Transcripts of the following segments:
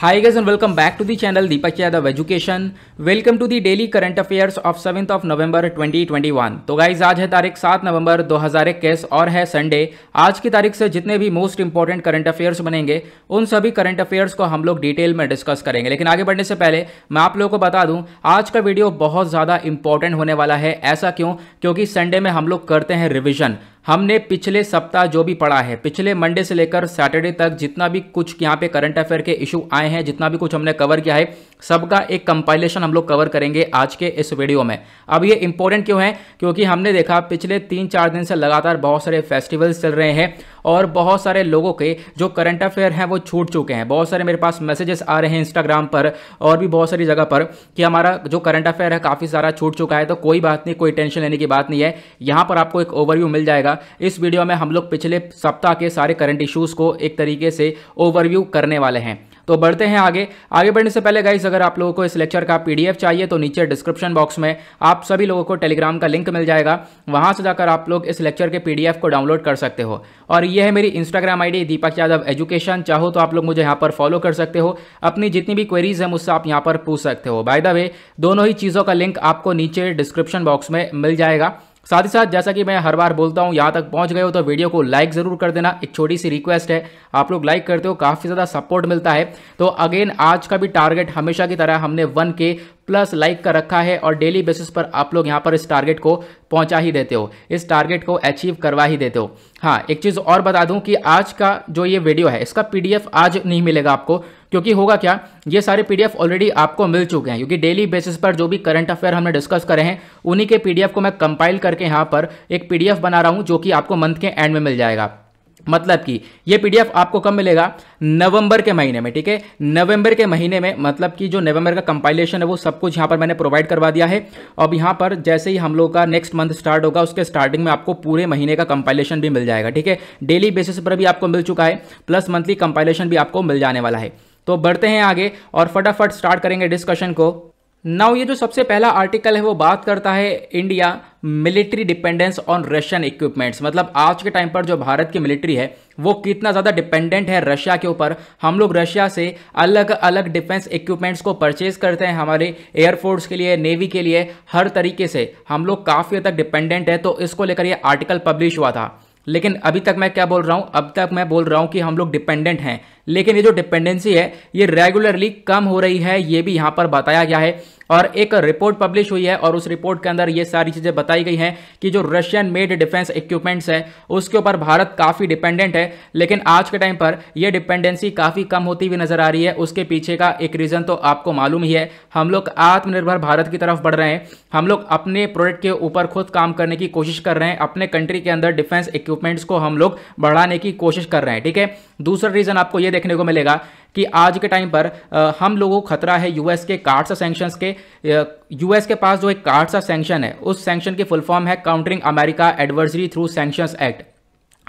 Hi guys and welcome back to the channel Deepak Yadav Education. Welcome to the daily current affairs of 7th of November 2021. तो guys आज है तारीख 7 नवंबर 2021 और है Sunday आज की तारीख से जितने भी मोस्ट इंपॉर्टेंट करंट अफेयर्स बनेंगे उन सभी करंट अफेयर्स को हम लोग डिटेल में डिस्कस करेंगे लेकिन आगे बढ़ने से पहले मैं आप लोगों को बता दूं आज का वीडियो बहुत ज़्यादा इंपॉर्टेंट होने वाला है ऐसा क्यों क्योंकि संडे में हम लोग करते हैं रिविजन हमने पिछले सप्ताह जो भी पढ़ा है पिछले मंडे से लेकर सैटरडे तक जितना भी कुछ यहाँ पे करंट अफेयर के इशू आए हैं जितना भी कुछ हमने कवर किया है सबका एक कंपाइलेशन हम लोग कवर करेंगे आज के इस वीडियो में अब ये इंपॉर्टेंट क्यों है क्योंकि हमने देखा पिछले तीन चार दिन से लगातार बहुत सारे फेस्टिवल्स चल रहे हैं और बहुत सारे लोगों के जो करंट अफेयर हैं वो छूट चुके हैं बहुत सारे मेरे पास मैसेजेस आ रहे हैं इंस्टाग्राम पर और भी बहुत सारी जगह पर कि हमारा जो करंट अफेयर है काफ़ी सारा छूट चुका है तो कोई बात नहीं कोई टेंशन लेने की बात नहीं है यहाँ पर आपको एक ओवरव्यू मिल जाएगा इस वीडियो में हम लोग पिछले सप्ताह के सारे करंट इशूज़ को एक तरीके से ओवरव्यू करने वाले हैं तो बढ़ते हैं आगे आगे बढ़ने से पहले गाइस अगर आप लोगों को इस लेक्चर का पीडीएफ चाहिए तो नीचे डिस्क्रिप्शन बॉक्स में आप सभी लोगों को टेलीग्राम का लिंक मिल जाएगा वहां से जाकर आप लोग इस लेक्चर के पीडीएफ को डाउनलोड कर सकते हो और ये है मेरी Instagram ID Deepak Yadav education चाहो तो आप लोग मुझे यहाँ पर फॉलो कर सकते हो अपनी जितनी भी क्वेरीज है मुझसे आप यहाँ पर पूछ सकते हो बाय द वे दोनों ही चीज़ों का लिंक आपको नीचे डिस्क्रिप्शन बॉक्स में मिल जाएगा साथ ही साथ जैसा कि मैं हर बार बोलता हूँ यहाँ तक पहुँच गए हो तो वीडियो को लाइक ज़रूर कर देना एक छोटी सी रिक्वेस्ट है आप लोग लाइक करते हो काफ़ी ज़्यादा सपोर्ट मिलता है तो अगेन आज का भी टारगेट हमेशा की तरह हमने वन के प्लस लाइक का रखा है और डेली बेसिस पर आप लोग यहाँ पर इस टारगेट को पहुँचा ही देते हो इस टारगेट को अचीव करवा ही देते हो हाँ एक चीज़ और बता दूँ कि आज का जो ये वीडियो है इसका पी आज नहीं मिलेगा आपको क्योंकि होगा क्या ये सारे पीडीएफ ऑलरेडी आपको मिल चुके हैं क्योंकि डेली बेसिस पर जो भी करंट अफेयर हमने डिस्कस करे हैं उन्हीं के पीडीएफ को मैं कंपाइल करके यहाँ पर एक पीडीएफ बना रहा हूँ जो कि आपको मंथ के एंड में मिल जाएगा मतलब कि ये पीडीएफ आपको कब मिलेगा नवंबर के महीने में ठीक है नवंबर के महीने में मतलब कि जो नवंबर का कंपाइलेशन है वो सब कुछ यहाँ पर मैंने प्रोवाइड करवा दिया है अब यहाँ पर जैसे ही हम लोग का नेक्स्ट मंथ स्टार्ट होगा उसके स्टार्टिंग में आपको पूरे महीने का कंपाइलेशन भी मिल जाएगा ठीक है डेली बेसिस पर भी आपको मिल चुका है प्लस मंथली कंपाइलेशन भी आपको मिल जाने वाला है तो बढ़ते हैं आगे और फटाफट स्टार्ट करेंगे डिस्कशन को नाउ ये जो सबसे पहला आर्टिकल है वो बात करता है India military dependence on Russian equipments मतलब आज के टाइम पर जो भारत की मिलिट्री है वो कितना ज़्यादा डिपेंडेंट है रशिया के ऊपर हम लोग रशिया से अलग अलग डिफेंस इक्विपमेंट्स को परचेज करते हैं हमारे एयरफोर्स के लिए नेवी के लिए हर तरीके से हम लोग काफ़ी हद तक डिपेंडेंट है तो इसको लेकर यह आर्टिकल पब्लिश हुआ था लेकिन अभी तक मैं क्या बोल रहा हूँ अब तक मैं बोल रहा हूँ कि हम लोग डिपेंडेंट हैं लेकिन ये जो डिपेंडेंसी है ये रेगुलरली कम हो रही है ये भी यहाँ पर बताया गया है और एक रिपोर्ट पब्लिश हुई है और उस रिपोर्ट के अंदर ये सारी चीज़ें बताई गई हैं कि जो रशियन मेड डिफेंस इक्विपमेंट्स है उसके ऊपर भारत काफ़ी डिपेंडेंट है लेकिन आज के टाइम पर यह डिपेंडेंसी काफ़ी कम होती हुई नज़र आ रही है उसके पीछे का एक रीज़न तो आपको मालूम ही है हम लोग आत्मनिर्भर भारत की तरफ बढ़ रहे हैं हम लोग अपने प्रोडक्ट के ऊपर खुद काम करने की कोशिश कर रहे हैं अपने कंट्री के अंदर डिफेंस इक्विपमेंट्स को हम लोग बढ़ाने की कोशिश कर रहे हैं ठीक है दूसरा रीज़न आपको ये देखने को मिलेगा कि आज के टाइम पर हम लोगों को खतरा है यूएस के कार्ड्स सेंक्शन के यूएस के पास जो एक कार्ड्स सेंक्शन है उस सेंक्शन की फुल फॉर्म है countering America adversary through sanction act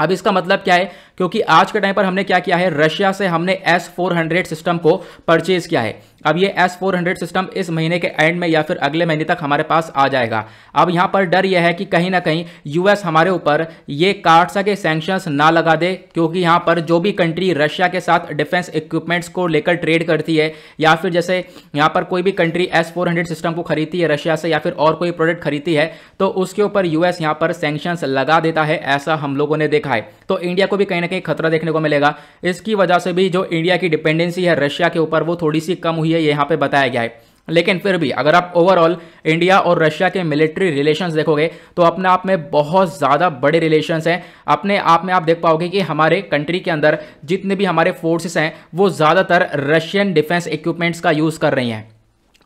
अब इसका मतलब क्या है क्योंकि आज के टाइम पर हमने क्या किया है रशिया से हमने एस फोर हंड्रेड सिस्टम को परचेज किया है अब ये एस फोर हंड्रेड सिस्टम इस महीने के एंड में या फिर अगले महीने तक हमारे पास आ जाएगा अब यहां पर डर यह है कि कहीं ना कहीं यूएस हमारे ऊपर ये कार्डसा के सैंक्शंस ना लगा दे क्योंकि यहां पर जो भी कंट्री रशिया के साथ डिफेंस इक्विपमेंट्स को लेकर ट्रेड करती है या फिर जैसे यहां पर कोई भी country S four hundred system को खरीदती है रशिया से या फिर और कोई प्रोडक्ट खरीदती है तो उसके ऊपर यूएस यहां पर सेंक्शन लगा देता है ऐसा हम लोगों ने देखा है तो इंडिया को भी कहीं ना कहीं खतरा देखने को मिलेगा इसकी वजह से भी जो इंडिया की डिपेंडेंसी है रशिया के ऊपर वो थोड़ी सी कम हुई है यहाँ पे बताया गया है लेकिन फिर भी अगर आप ओवरऑल इंडिया और रशिया के मिलिट्री रिलेशंस देखोगे तो अपने आप में बहुत ज़्यादा बड़े रिलेशंस हैं अपने आप में आप देख पाओगे कि हमारे कंट्री के अंदर जितने भी हमारे फोर्सेस हैं वो ज़्यादातर रशियन डिफेंस इक्विपमेंट्स का यूज़ कर रही हैं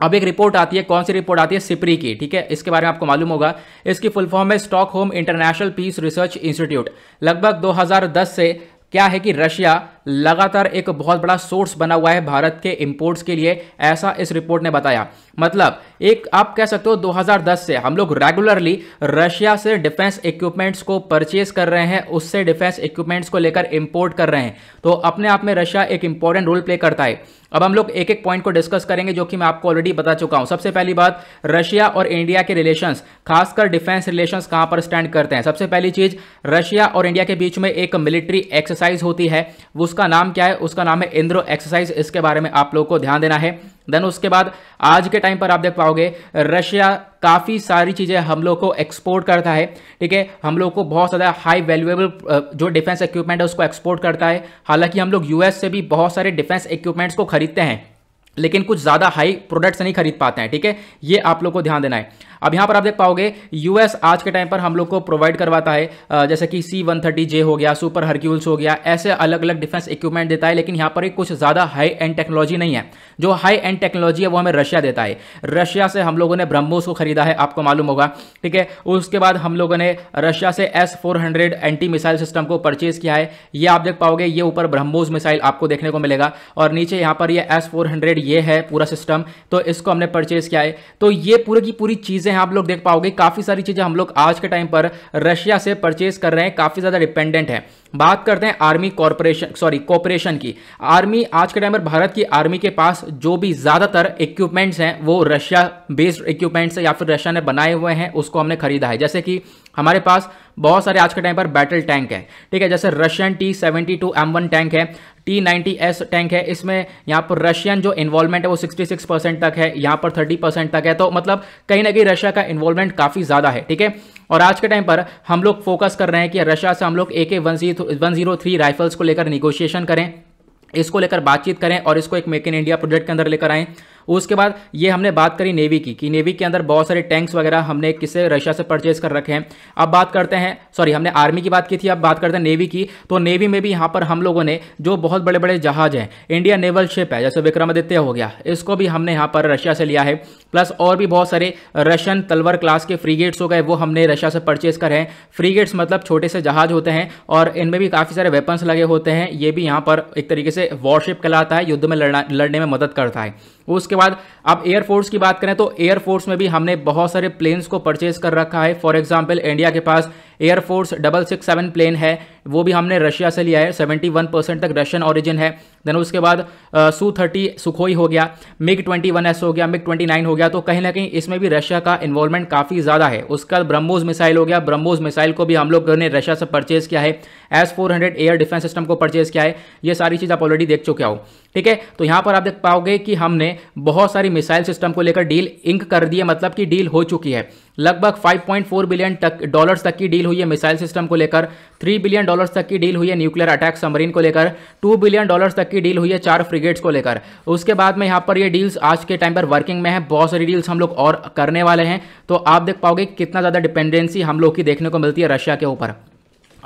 अब एक रिपोर्ट आती है कौन सी रिपोर्ट आती है सिपरी की ठीक है इसके बारे में आपको मालूम होगा इसकी फुल फॉर्म है home international peace research institute लगभग 2010 से क्या है कि रशिया लगातार एक बहुत बड़ा सोर्स बना हुआ है भारत के इम्पोर्ट्स के लिए ऐसा इस रिपोर्ट ने बताया मतलब एक आप कह सकते हो 2010 से हम लोग रेगुलरली रशिया से डिफेंस इक्विपमेंट्स को परचेज कर रहे हैं उससे डिफेंस इक्विपमेंट्स को लेकर इंपोर्ट कर रहे हैं तो अपने आप में रशिया एक इंपॉर्टेंट रोल प्ले करता है अब हम लोग एक एक पॉइंट को डिस्कस करेंगे जो कि मैं आपको ऑलरेडी बता चुका हूं सबसे पहली बात रशिया और इंडिया के रिलेशंस खासकर डिफेंस रिलेशंस कहां पर स्टैंड करते हैं सबसे पहली चीज रशिया और इंडिया के बीच में एक मिलिट्री एक्सरसाइज होती है उस उसका नाम क्या है उसका नाम है इंद्रो एक्सरसाइज इसके बारे में आप लोग को ध्यान देना है देन उसके बाद आज के टाइम पर आप देख पाओगे रशिया काफ़ी सारी चीज़ें हम लोग को एक्सपोर्ट करता है ठीक है हम लोग को बहुत ज़्यादा हाई वैल्यूएबल जो डिफेंस इक्विपमेंट है उसको एक्सपोर्ट करता है हालांकि हम लोग यूएस से भी बहुत सारे डिफेंस इक्विपमेंट्स को खरीदते हैं लेकिन कुछ ज़्यादा हाई प्रोडक्ट्स नहीं खरीद पाते हैं ठीक है ये आप लोग को ध्यान देना है अब यहां पर आप देख पाओगे यूएस आज के टाइम पर हम लोग को प्रोवाइड करवाता है जैसे कि सी वन थर्टी जे हो गया सुपर हरक्यूल्स हो गया ऐसे अलग अलग डिफेंस इक्विपमेंट देता है लेकिन यहां पर कुछ ज़्यादा हाई एंड टेक्नोलॉजी नहीं है जो हाई एंड टेक्नोलॉजी है वो हमें रशिया देता है रशिया से हम लोगों ने ब्रह्मोस को खरीदा है आपको मालूम होगा ठीक है उसके बाद हम लोगों ने रशिया से S four hundred anti missile system को परचेज किया है ये आप देख पाओगे ये ऊपर ब्रह्मोस मिसाइल आपको देखने को मिलेगा और नीचे यहां पर ये एस फोर हंड्रेड ये है पूरा सिस्टम तो इसको हमने परचेज किया है तो ये पूरी की पूरी चीज़ चीज़ें आप लोग देख पाओगे काफ़ी सारी चीज़ें हम लोग आज के टाइम पर रशिया से परचेज कर रहे हैं काफ़ी ज़्यादा डिपेंडेंट है बात करते हैं आर्मी कॉरपोरेशन सॉरी कॉपरेशन की आर्मी आज के टाइम पर भारत की आर्मी के पास जो भी ज़्यादातर इक्विपमेंट्स हैं वो रशिया बेस्ड इक्विपमेंट्स या फिर रशिया ने बनाए हुए हैं उसको हमने खरीदा है जैसे कि हमारे पास बहुत सारे आज के टाइम पर बैटल टैंक है ठीक है जैसे Russian T seventy two M one tank है टी नाइन्टी एस टैंक है इसमें यहाँ पर रशियन जो इन्वॉल्वमेंट है वो 66 परसेंट तक है यहाँ पर 30 परसेंट तक है तो मतलब कहीं ना कहीं रशिया का इन्वॉल्वमेंट काफ़ी ज़्यादा है ठीक है और आज के टाइम पर हम लोग फोकस कर रहे हैं कि रशिया से हम लोग ए के वन जीरो थ्री राइफल्स को लेकर निगोशिएशन करें इसको लेकर बातचीत करें और इसको एक मेक इन इंडिया प्रोजेक्ट के अंदर लेकर आएँ उसके बाद ये हमने बात करी नेवी की कि नेवी के अंदर बहुत सारे टैंक्स वगैरह हमने किससे रशिया से परचेज कर रखे हैं अब बात करते हैं सॉरी हमने आर्मी की बात की थी अब बात करते हैं नेवी की तो नेवी में भी यहाँ पर हम लोगों ने जो बहुत बड़े बड़े जहाज हैं इंडिया नेवल शिप है जैसे विक्रमादित्य हो गया इसको भी हमने यहाँ पर रशिया से लिया है प्लस और भी बहुत सारे रशियन तलवर क्लास के फ्रीगेट्स हो गए वो हमने रशिया से परचेज करें फ्रीगेट्स मतलब छोटे से जहाज होते हैं और इनमें भी काफ़ी सारे वेपन्स लगे होते हैं ये भी यहाँ पर एक तरीके से वॉरशिप कहलाता है युद्ध में लड़ना लड़ने में मदद करता है उसके बाद अब एयरफोर्स की बात करें तो एयरफोर्स में भी हमने बहुत सारे प्लेन्स को परचेज कर रखा है फॉर एग्जाम्पल इंडिया के पास air force double six seven plane है वो भी हमने रशिया से लिया है 71 परसेंट तक रशियन ऑरिजिन है देन उसके बाद सू थर्टी सुखोई हो गया मिग वन एस हो गया मिग 29 हो गया तो कहीं ना कहीं इसमें भी रशिया का इन्वॉल्वमेंट काफ़ी ज़्यादा है उसका ब्रह्मोज मिसाइल हो गया ब्रह्मोज मिसाइल को भी हम लोग ने रशिया से परचेज किया है S four air defence system को परचेज किया है ये सारी चीज़ आप ऑलरेडी देख चुके हो ठीक है तो यहाँ पर आप देख पाओगे कि हमने बहुत सारी मिसाइल सिस्टम को लेकर डील इंक कर दी है मतलब कि डील हो चुकी है लगभग 5.4 बिलियन डॉलर्स तक की डील हुई है मिसाइल सिस्टम को लेकर 3 बिलियन डॉलर्स तक की डील हुई है न्यूक्लियर अटैक सबमरीन को लेकर 2 बिलियन डॉलर्स तक की डील हुई है चार फ्रिगेट्स को लेकर उसके बाद में यहाँ पर ये डील्स आज के टाइम पर वर्किंग में है बहुत सारी डील्स हम लोग और करने वाले हैं तो आप देख पाओगे कितना ज़्यादा डिपेंडेंसी हम लोग की देखने को मिलती है रशिया के ऊपर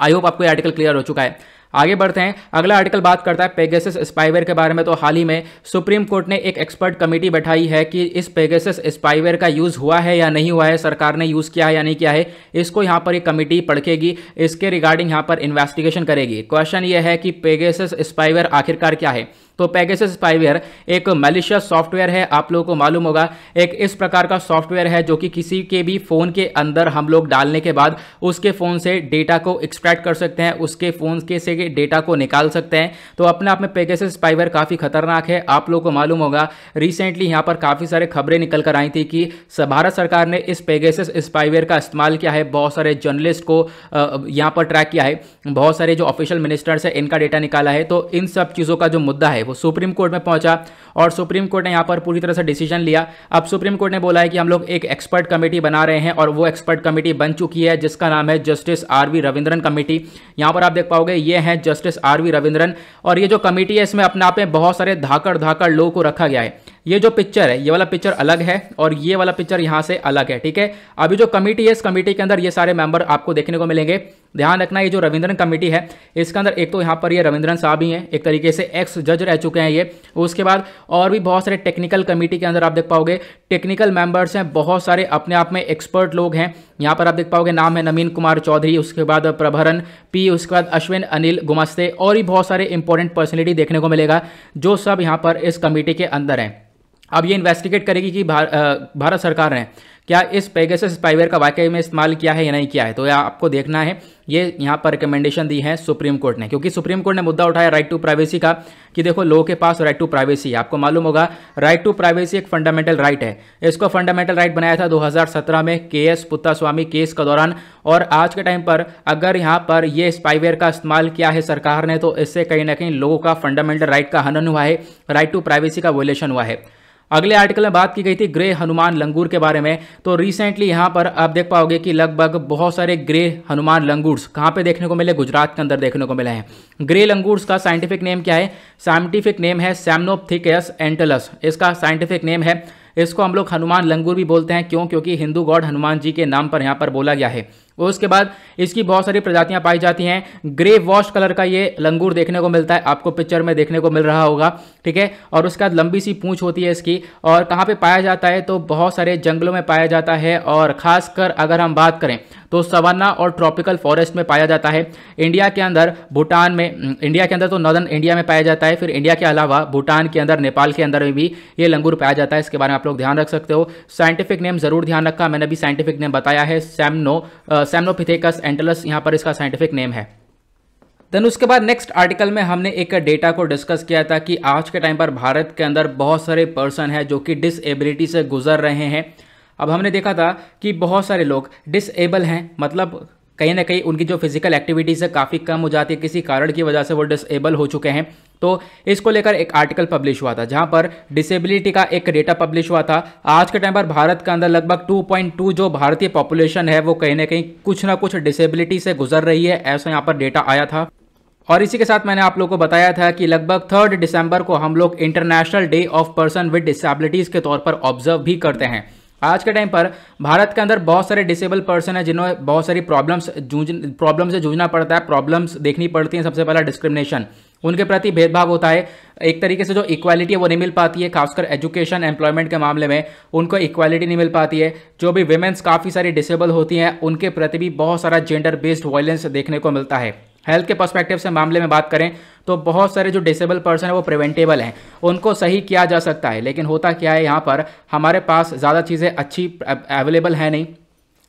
आई होप आपको ये आर्टिकल क्लियर हो चुका है आगे बढ़ते हैं अगला आर्टिकल बात करता है पेगेसिस स्पाइवेयर के बारे में तो हाल ही में सुप्रीम कोर्ट ने एक एक्सपर्ट कमेटी बैठाई है कि इस पेगेसिस स्पाइवेयर का यूज़ हुआ है या नहीं हुआ है सरकार ने यूज़ किया है या नहीं किया है इसको यहाँ पर एक कमेटी पड़केगी इसके रिगार्डिंग यहाँ पर इन्वेस्टिगेशन करेगी क्वेश्चन ये है कि पेगेसिस स्पाइवेयर आखिरकार क्या है तो पैगेस स्पाइवेयर एक मलिशियस सॉफ्टवेयर है आप लोगों को मालूम होगा एक इस प्रकार का सॉफ्टवेयर है जो कि किसी के भी फ़ोन के अंदर हम लोग डालने के बाद उसके फ़ोन से डेटा को एक्सट्रैक्ट कर सकते हैं उसके फ़ोन के से डेटा को निकाल सकते हैं तो अपने आप में पैगेस स्पाईवेयर काफ़ी खतरनाक है आप लोगों को मालूम होगा रिसेंटली यहाँ पर काफ़ी सारे खबरें निकल कर आई थी कि भारत सरकार ने इस पैगेस स्पाईवेयर का इस्तेमाल किया है बहुत सारे जर्नलिस्ट को यहाँ पर ट्रैक किया है बहुत सारे जो ऑफिशियल मिनिस्टर्स है इनका डेटा निकाला है तो इन सब चीज़ों का जो मुद्दा है देखो सुप्रीम कोर्ट में पहुंचा और सुप्रीम कोर्ट ने यहाँ पर पूरी तरह से डिसीजन लिया अब सुप्रीम कोर्ट ने बोला है कि हम लोग एक एक्सपर्ट कमेटी बना रहे हैं और वो एक्सपर्ट कमेटी बन चुकी है जिसका नाम है justice R V Raveendran committee यहाँ पर आप देख पाओगे ये हैं जस्टिस आर वी रविंद्रन और ये जो कमेटी है इसमें अपने आप में बहुत सारे धाकड़ धाकड़ लोगों को रखा गया है ये जो पिक्चर है ये वाला पिक्चर अलग है और ये वाला पिक्चर यहाँ से अलग है ठीक है अभी जो कमेटी है इस कमेटी के अंदर ये सारे मेंबर आपको देखने को मिलेंगे ध्यान रखना ये जो रविंद्रन कमेटी है इसके अंदर एक तो यहाँ पर ये रविंद्रन साहब ही हैं एक तरीके से एक्स जज रह चुके हैं ये उसके बाद और भी बहुत सारे टेक्निकल कमेटी के अंदर आप देख पाओगे टेक्निकल मेंबर्स हैं बहुत सारे अपने आप में एक्सपर्ट लोग हैं यहाँ पर आप देख पाओगे नाम है नवीन कुमार चौधरी उसके बाद प्रभरन पी उसके बाद अश्विन अनिल गुमस्ते और भी बहुत सारे इंपॉर्टेंट पर्सनैलिटी देखने को मिलेगा जो सब यहाँ पर इस कमेटी के अंदर हैं अब ये इन्वेस्टिगेट करेगी कि भारत सरकार ने क्या इस पैगेस स्पाइवेयर का वाकई में इस्तेमाल किया है या नहीं किया है तो यह आपको देखना है ये यहाँ पर रिकमेंडेशन दी है सुप्रीम कोर्ट ने क्योंकि सुप्रीम कोर्ट ने मुद्दा उठाया राइट टू प्राइवेसी का कि देखो लोगों के पास राइट टू प्राइवेसी है आपको मालूम होगा राइट टू प्राइवेसी एक फंडामेंटल राइट है इसको फंडामेंटल राइट बनाया था 2017 में के एस पुत्तास्वामी केस के दौरान और आज के टाइम पर अगर यहाँ पर ये स्पाइवेयर का इस्तेमाल किया है सरकार ने तो इससे कहीं ना कहीं लोगों का फंडामेंटल राइट का हनन हुआ है राइट टू प्राइवेसी का वोलेशन हुआ है अगले आर्टिकल में बात की गई थी ग्रे हनुमान लंगूर के बारे में तो रिसेंटली यहाँ पर आप देख पाओगे कि लगभग बहुत सारे ग्रे हनुमान लंगूर्स कहाँ पे देखने को मिले गुजरात के अंदर देखने को मिले हैं ग्रे लंगूर्स का साइंटिफिक नेम क्या है साइंटिफिक नेम है सैमनोपथिकस एंटलस इसका साइंटिफिक नेम है इसको हम लोग हनुमान लंगूर भी बोलते हैं क्यों क्योंकि हिंदू गॉड हनुमान जी के नाम पर यहाँ पर बोला गया है और उसके बाद इसकी बहुत सारी प्रजातियां पाई जाती हैं ग्रे वॉश कलर का ये लंगूर देखने को मिलता है आपको पिक्चर में देखने को मिल रहा होगा ठीक है और उसके बाद लंबी सी पूंछ होती है इसकी और कहाँ पे पाया जाता है तो बहुत सारे जंगलों में पाया जाता है और खासकर अगर हम बात करें तो सवाना और ट्रॉपिकल फॉरेस्ट में पाया जाता है इंडिया के अंदर भूटान में इंडिया के अंदर तो नॉर्दर्न इंडिया में पाया जाता है फिर इंडिया के अलावा भूटान के अंदर नेपाल के अंदर में भी ये लंगूर पाया जाता है इसके बारे में आप लोग ध्यान रख सकते हो साइंटिफिक नेम जरूर ध्यान रखा मैंने भी साइंटिफिक नेम बताया है सैमनो सैमनोपिथेकस एंटलस यहाँ पर इसका साइंटिफिक नेम है देन उसके बाद नेक्स्ट आर्टिकल में हमने एक डेटा को डिस्कस किया था कि आज के टाइम पर भारत के अंदर बहुत सारे पर्सन हैं जो कि डिसएबिलिटी से गुजर रहे हैं अब हमने देखा था कि बहुत सारे लोग डिसेबल हैं मतलब कहीं ना कहीं उनकी जो फिजिकल एक्टिविटीज़ है काफ़ी कम हो जाती है किसी कारण की वजह से वो डिसेबल हो चुके हैं तो इसको लेकर एक आर्टिकल पब्लिश हुआ था जहां पर डिसेबिलिटी का एक डेटा पब्लिश हुआ था आज के टाइम पर भारत के अंदर लगभग 2.2 जो भारतीय पॉपुलेशन है वो कहीं ना कहीं कुछ ना कुछ डिसेबिलिटी से गुजर रही है ऐसा यहाँ पर डेटा आया था और इसी के साथ मैंने आप लोगों को बताया था कि लगभग थर्ड दिसंबर को हम लोग international day of person with disabilities के तौर पर ऑब्जर्व भी करते हैं आज के टाइम पर भारत के अंदर बहुत सारे डिसेबल पर्सन है जिन्हें बहुत सारी प्रॉब्लम्स जूझ प्रॉब्लम से जूझना पड़ता है प्रॉब्लम्स देखनी पड़ती हैं सबसे पहला डिस्क्रिमिनेशन उनके प्रति भेदभाव होता है एक तरीके से जो इक्वालिटी है वो नहीं मिल पाती है खासकर एजुकेशन एम्प्लॉयमेंट के मामले में उनको इक्वालिटी नहीं मिल पाती है जो भी वेमेंस काफ़ी सारी डिसेबल होती हैं उनके प्रति भी बहुत सारा जेंडर बेस्ड वायलेंस देखने को मिलता है हेल्थ के पर्सपेक्टिव से मामले में बात करें तो बहुत सारे जो डिसेबल पर्सन है वो प्रिवेंटेबल हैं उनको सही किया जा सकता है लेकिन होता क्या है यहाँ पर हमारे पास ज़्यादा चीज़ें अच्छी अवेलेबल है नहीं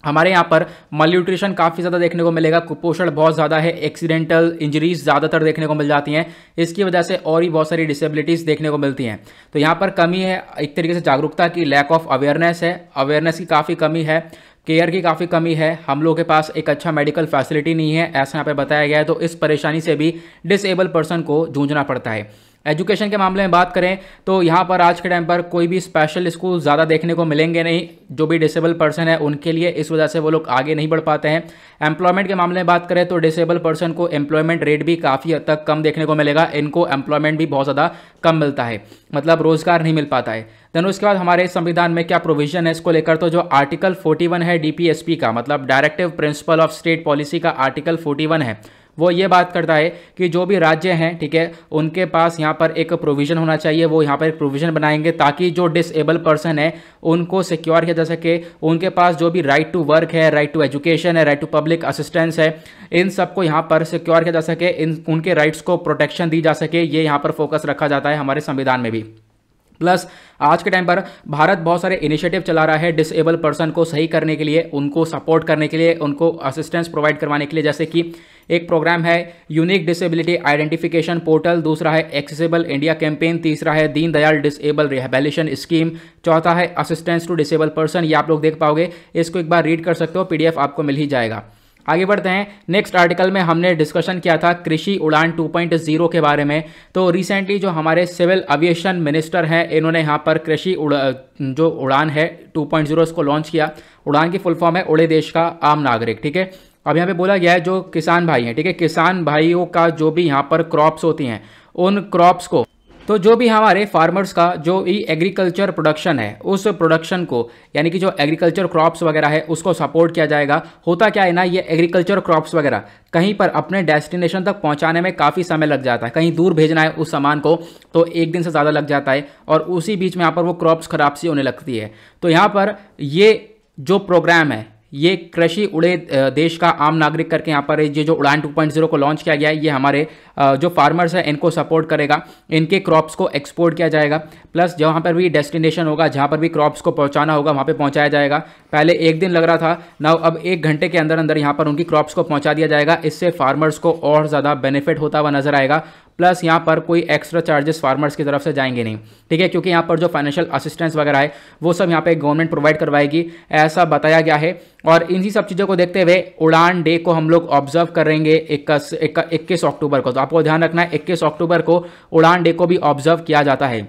हमारे यहाँ पर मल न्यूट्रिशन काफ़ी ज़्यादा देखने को मिलेगा कुपोषण बहुत ज़्यादा है एक्सीडेंटल इंजरीज ज़्यादातर देखने को मिल जाती हैं इसकी वजह से और ही बहुत सारी डिसेबिलिटीज़ देखने को मिलती हैं तो यहाँ पर कमी है एक तरीके से जागरूकता की लैक ऑफ अवेयरनेस है अवेयरनेस की काफ़ी कमी है केयर की काफ़ी कमी है हम लोगों के पास एक अच्छा मेडिकल फैसिलिटी नहीं है ऐसा यहाँ पे बताया गया है तो इस परेशानी से भी डिसेबल पर्सन को जूझना पड़ता है एजुकेशन के मामले में बात करें तो यहाँ पर आज के टाइम पर कोई भी स्पेशल स्कूल ज़्यादा देखने को मिलेंगे नहीं जो भी डिसेबल पर्सन है उनके लिए इस वजह से वो लोग आगे नहीं बढ़ पाते हैं एम्प्लॉयमेंट के मामले में बात करें तो डिसेबल पर्सन को एम्प्लॉयमेंट रेट भी काफ़ी हद तक कम देखने को मिलेगा इनको एम्प्लॉयमेंट भी बहुत ज़्यादा कम मिलता है मतलब रोज़गार नहीं मिल पाता है देन उसके बाद हमारे संविधान में क्या प्रोविजन है इसको लेकर तो जो आर्टिकल 41 है डीपीएसपी का मतलब directive principle of state policy का आर्टिकल 41 है वो ये बात करता है कि जो भी राज्य हैं ठीक है उनके पास यहाँ पर एक प्रोविज़न होना चाहिए वो यहाँ पर एक प्रोविज़न बनाएंगे ताकि जो डिसेबल पर्सन है उनको सिक्योर किया जा सके उनके पास जो भी राइट टू वर्क है राइट टू एजुकेशन है राइट टू पब्लिक असिस्टेंस है इन सबको यहाँ पर सिक्योर किया जा सके इन उनके राइट्स को प्रोटेक्शन दी जा सके ये यहाँ पर फोकस रखा जाता है हमारे संविधान में भी प्लस आज के टाइम पर भारत बहुत सारे इनिशिएटिव चला रहा है डिसेबल पर्सन को सही करने के लिए उनको सपोर्ट करने के लिए उनको असिस्टेंस प्रोवाइड करवाने के लिए जैसे कि एक प्रोग्राम है यूनिक डिसेबिलिटी आइडेंटिफिकेशन पोर्टल दूसरा है एक्सेसिबल इंडिया कैंपेन तीसरा है दीनदयाल डिसेबल रिहेबिलेशन स्कीम चौथा है असिस्टेंस टू डिसेबल पर्सन ये आप लोग देख पाओगे इसको एक बार रीड कर सकते हो पीडीएफ आपको मिल ही जाएगा आगे बढ़ते हैं नेक्स्ट आर्टिकल में हमने डिस्कशन किया था कृषि उड़ान 2.0 के बारे में तो रिसेंटली जो हमारे सिविल एविएशन मिनिस्टर हैं इन्होंने यहाँ पर कृषि उड़ा जो उड़ान है 2.0 इसको लॉन्च किया उड़ान की फुल फॉर्म है उड़े देश का आम नागरिक ठीक है अब यहाँ पे बोला गया है जो किसान भाई हैं ठीक है किसान भाइयों का जो भी यहाँ पर क्रॉप्स होती हैं उन क्रॉप्स को तो जो भी हमारे फार्मर्स का जो ये एग्रीकल्चर प्रोडक्शन है उस प्रोडक्शन को यानी कि जो एग्रीकल्चर क्रॉप्स वगैरह है उसको सपोर्ट किया जाएगा होता क्या है ना ये एग्रीकल्चर क्रॉप्स वगैरह कहीं पर अपने डेस्टिनेशन तक पहुंचाने में काफ़ी समय लग जाता है कहीं दूर भेजना है उस सामान को तो एक दिन से ज़्यादा लग जाता है और उसी बीच में यहाँ पर वो क्रॉप्स खराब सी होने लगती है तो यहाँ पर ये जो प्रोग्राम है ये कृषि उड़े देश का आम नागरिक करके यहाँ पर ये जो उड़ान 2.0 को लॉन्च किया गया है ये हमारे जो फार्मर्स हैं इनको सपोर्ट करेगा इनके क्रॉप्स को एक्सपोर्ट किया जाएगा प्लस जहाँ पर भी डेस्टिनेशन होगा जहाँ पर भी क्रॉप्स को पहुँचाना होगा वहाँ पर पहुँचाया जाएगा पहले एक दिन लग रहा था ना अब एक घंटे के अंदर अंदर यहाँ पर उनकी क्रॉप्स को पहुँचा दिया जाएगा इससे फार्मर्स को और ज़्यादा बेनिफिट होता हुआ नजर आएगा प्लस यहाँ पर कोई एक्स्ट्रा चार्जेस फार्मर्स की तरफ से जाएंगे नहीं ठीक है क्योंकि यहाँ पर जो फाइनेंशियल असिस्टेंस वगैरह है वो सब यहाँ पे गवर्नमेंट प्रोवाइड करवाएगी ऐसा बताया गया है और इन्हीं सब चीज़ों को देखते हुए उड़ान डे को हम लोग ऑब्जर्व करेंगे इक्कीस अक्टूबर को तो आपको ध्यान रखना है इक्कीस अक्टूबर को उड़ान डे को भी ऑब्जर्व किया जाता है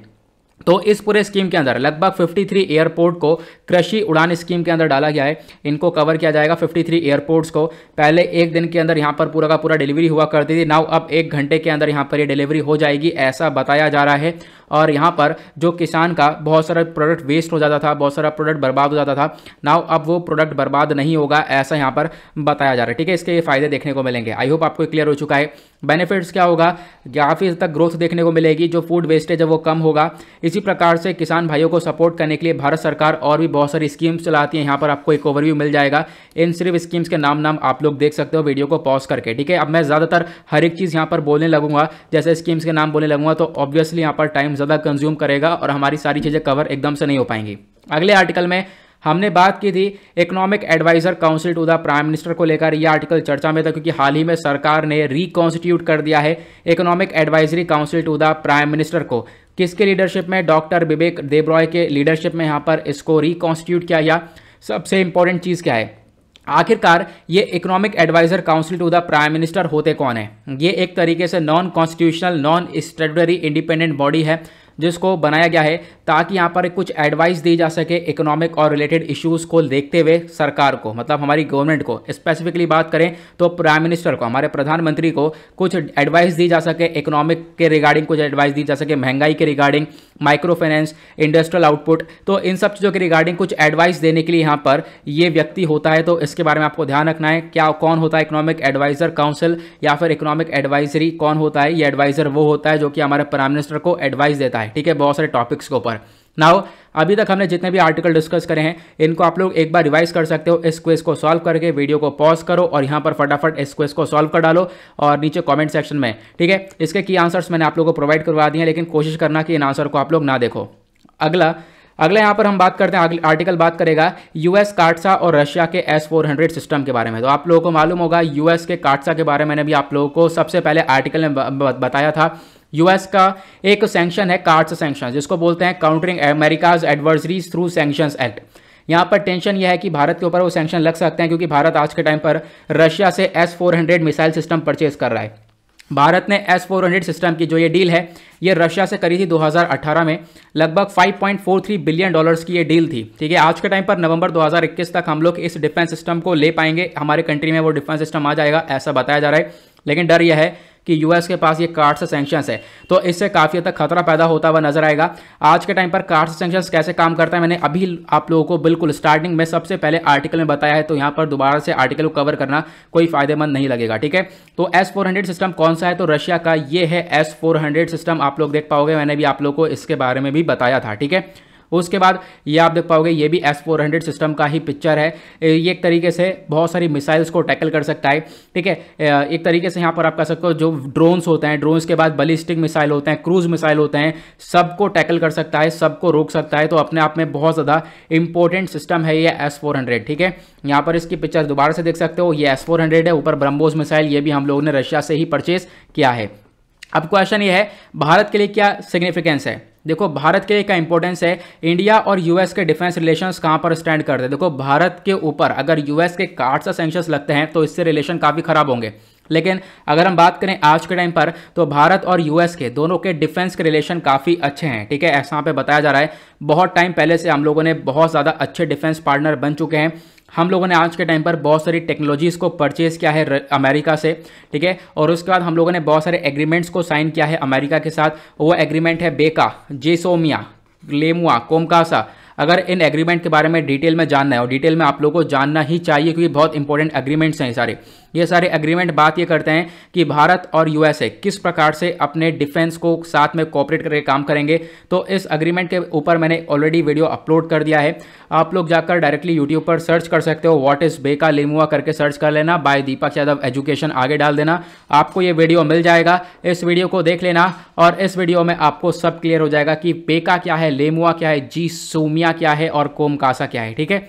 तो इस पूरे स्कीम के अंदर लगभग 53 एयरपोर्ट को कृषि उड़ान स्कीम के अंदर डाला गया है इनको कवर किया जाएगा 53 एयरपोर्ट्स को पहले एक दिन के अंदर यहाँ पर पूरा का पूरा डिलीवरी हुआ करती थी नाउ अब एक घंटे के अंदर यहाँ पर ये यह डिलीवरी हो जाएगी ऐसा बताया जा रहा है और यहाँ पर जो किसान का बहुत सारा प्रोडक्ट वेस्ट हो जाता था बहुत सारा प्रोडक्ट बर्बाद हो जाता था नाउ अब वो प्रोडक्ट बर्बाद नहीं होगा ऐसा यहाँ पर बताया जा रहा है ठीक है इसके फ़ायदे देखने को मिलेंगे आई होप आपको क्लियर हो चुका है बेनिफिट्स क्या होगा काफ़ी हद तक ग्रोथ देखने को मिलेगी जो फूड वेस्टेज है वो कम होगा इस इसी प्रकार से किसान भाइयों को सपोर्ट करने के लिए भारत सरकार और भी बहुत सारी स्कीम्स चलाती है यहाँ पर आपको एक ओवरव्यू मिल जाएगा इन सिर्फ स्कीम्स के नाम नाम आप लोग देख सकते हो वीडियो को पॉज करके ठीक है अब मैं ज़्यादातर हर एक चीज़ यहाँ पर बोलने लगूंगा जैसे स्कीम्स के नाम बोलने लगूंगा तो ऑब्वियसली यहाँ पर टाइम ज़्यादा कंज्यूम करेगा और हमारी सारी चीज़ें कवर एकदम से नहीं हो पाएंगी अगले आर्टिकल में हमने बात की थी economic adviser council to the prime minister को लेकर यह आर्टिकल चर्चा में था क्योंकि हाल ही में सरकार ने रिकॉन्स्टिट्यूट कर दिया है economic advisory council to the prime minister को किसके लीडरशिप में डॉक्टर विवेक देबरॉय के लीडरशिप में यहाँ पर इसको रिकॉन्स्टिट्यूट किया गया सबसे इंपॉर्टेंट चीज़ क्या है आखिरकार ये economic adviser council to the prime minister होते कौन है ये एक तरीके से non constitutional non statutory independent body है जिसको बनाया गया है ताकि यहाँ पर कुछ एडवाइस दी जा सके इकोनॉमिक और रिलेटेड इश्यूज़ को देखते हुए सरकार को मतलब हमारी गवर्नमेंट को स्पेसिफिकली बात करें तो प्राइम मिनिस्टर को हमारे प्रधानमंत्री को कुछ एडवाइस दी जा सके इकोनॉमिक के रिगार्डिंग कुछ एडवाइस दी जा सके महंगाई के regarding micro finance industrial output तो इन सब चीज़ों के रिगार्डिंग कुछ एडवाइस देने के लिए यहाँ पर ये व्यक्ति होता है तो इसके बारे में आपको ध्यान रखना है क्या कौन होता है इकोनॉमिक एडवाइजर काउंसिल या फिर इकोनॉमिक एडवाइजरी कौन होता है ये एडवाइजर वो होता है जो कि हमारे प्राइम मिनिस्टर को एडवाइस देता है है ठीक है बहुत सारे टॉपिक्स के ऊपर नाउ अभी तक हमने जितने भी आर्टिकल डिस्कस करे हैं इनको आप लोग एक बार रिवाइज कर सकते हो इस क्वेज को सॉल्व करके वीडियो को पॉज करो और यहाँ पर फटाफट इस क्वेज को सॉल्व कर डालो और नीचे कमेंट सेक्शन में ठीक है इसके की आंसर्स मैंने आप लोगों को प्रोवाइड करवा दिए हैं लेकिन कोशिश करना कि इन आंसर को आप लोग ना देखो अगला अगला यहाँ पर हम बात करते हैं आर्टिकल बात करेगा यूएस काटसा और रशिया के एस फोर हंड्रेड सिस्टम के बारे में तो आप लोगों को मालूम होगा यूएस के काटसा के बारे में मैंने भी आप लोगों को सबसे पहले आर्टिकल में बताया था यूएस का एक सेंक्शन है कार्ड्स सेंक्शन जिसको बोलते हैं countering America's adversaries through sanction act यहाँ पर टेंशन यह है कि भारत के ऊपर वो सेंक्शन लग सकते हैं क्योंकि भारत आज के टाइम पर रशिया से S four hundred missile system purchase कर रहा है भारत ने एस फोर हंड्रेड सिस्टम की जो ये डील है ये रशिया से करी थी 2018 में लगभग 5.43 बिलियन डॉलर्स की ये डील थी ठीक है आज के टाइम पर नवंबर 2021 तक हम लोग इस डिफेंस सिस्टम को ले पाएंगे हमारे कंट्री में वो डिफेंस सिस्टम आ जाएगा ऐसा बताया जा रहा है लेकिन डर यह है कि यूएस के पास ये कार्ड्स सेंक्शन है तो इससे काफ़ी हद तक खतरा पैदा होता हुआ नजर आएगा आज के टाइम पर कार्ड्स सेंक्शन कैसे काम करता है मैंने अभी आप लोगों को बिल्कुल स्टार्टिंग में सबसे पहले आर्टिकल में बताया है तो यहां पर दोबारा से आर्टिकल को कवर करना कोई फायदेमंद नहीं लगेगा ठीक है तो एस सिस्टम कौन सा है तो रशिया का ये है एस सिस्टम आप लोग देख पाओगे मैंने भी आप लोग को इसके बारे में भी बताया था ठीक है उसके बाद ये आप देख पाओगे ये भी एस फोर हंड्रेड सिस्टम का ही पिक्चर है ये एक तरीके से बहुत सारी मिसाइल्स को टैकल कर सकता है ठीक है एक तरीके से यहाँ पर आप कह सकते हो जो ड्रोन्स होते हैं ड्रोन्स के बाद बलिस्टिक मिसाइल होते हैं क्रूज मिसाइल होते हैं सबको टैकल कर सकता है सबको रोक सकता है तो अपने आप में बहुत ज़्यादा इंपॉर्टेंट सिस्टम है ये एस फोर हंड्रेड ठीक है यहाँ पर इसकी पिक्चर दोबारा से देख सकते हो ये एस फोर हंड्रेड है ऊपर ब्रम्बोज मिसाइल ये भी हम लोगों ने रशिया से ही परचेज किया है अब क्वेश्चन ये है भारत के लिए क्या सिग्निफिकेंस है देखो भारत के क्या इंपॉर्टेंस है इंडिया और यूएस के डिफेंस रिलेशंस कहाँ पर स्टैंड करते हैं देखो भारत के ऊपर अगर यूएस के कार्ड सा सेंक्शंस लगते हैं तो इससे रिलेशन काफ़ी खराब होंगे लेकिन अगर हम बात करें आज के टाइम पर तो भारत और यूएस के दोनों के डिफेंस के रिलेशन काफ़ी अच्छे हैं ठीक है ऐसा यहाँ पे बताया जा रहा है बहुत टाइम पहले से हम लोगों ने बहुत ज़्यादा अच्छे डिफेंस पार्टनर बन चुके हैं हम लोगों ने आज के टाइम पर बहुत सारी टेक्नोलॉजीज़ को परचेज़ किया है अमेरिका से ठीक है और उसके बाद हम लोगों ने बहुत सारे एग्रीमेंट्स को साइन किया है अमेरिका के साथ वो एग्रीमेंट है बेका जेसोमिया लेमुआ कोमकासा अगर इन एग्रीमेंट के बारे में डिटेल में जानना है और डिटेल में आप लोगों को जानना ही चाहिए क्योंकि बहुत इंपॉर्टेंट एग्रीमेंट्स हैं सारे ये सारे एग्रीमेंट बात ये करते हैं कि भारत और यूएसए किस प्रकार से अपने डिफेंस को साथ में कॉपरेट करके काम करेंगे तो इस अग्रीमेंट के ऊपर मैंने ऑलरेडी वीडियो अपलोड कर दिया है आप लोग जाकर डायरेक्टली यूट्यूब पर सर्च कर सकते हो व्हाट इज बेका लेमुआ करके सर्च कर लेना बाय दीपक यादव एजुकेशन आगे डाल देना आपको ये वीडियो मिल जाएगा इस वीडियो को देख लेना और इस वीडियो में आपको सब क्लियर हो जाएगा कि बेका क्या है लेमुआ क्या है जी सोमिया क्या है और कोमकासा क्या है ठीक है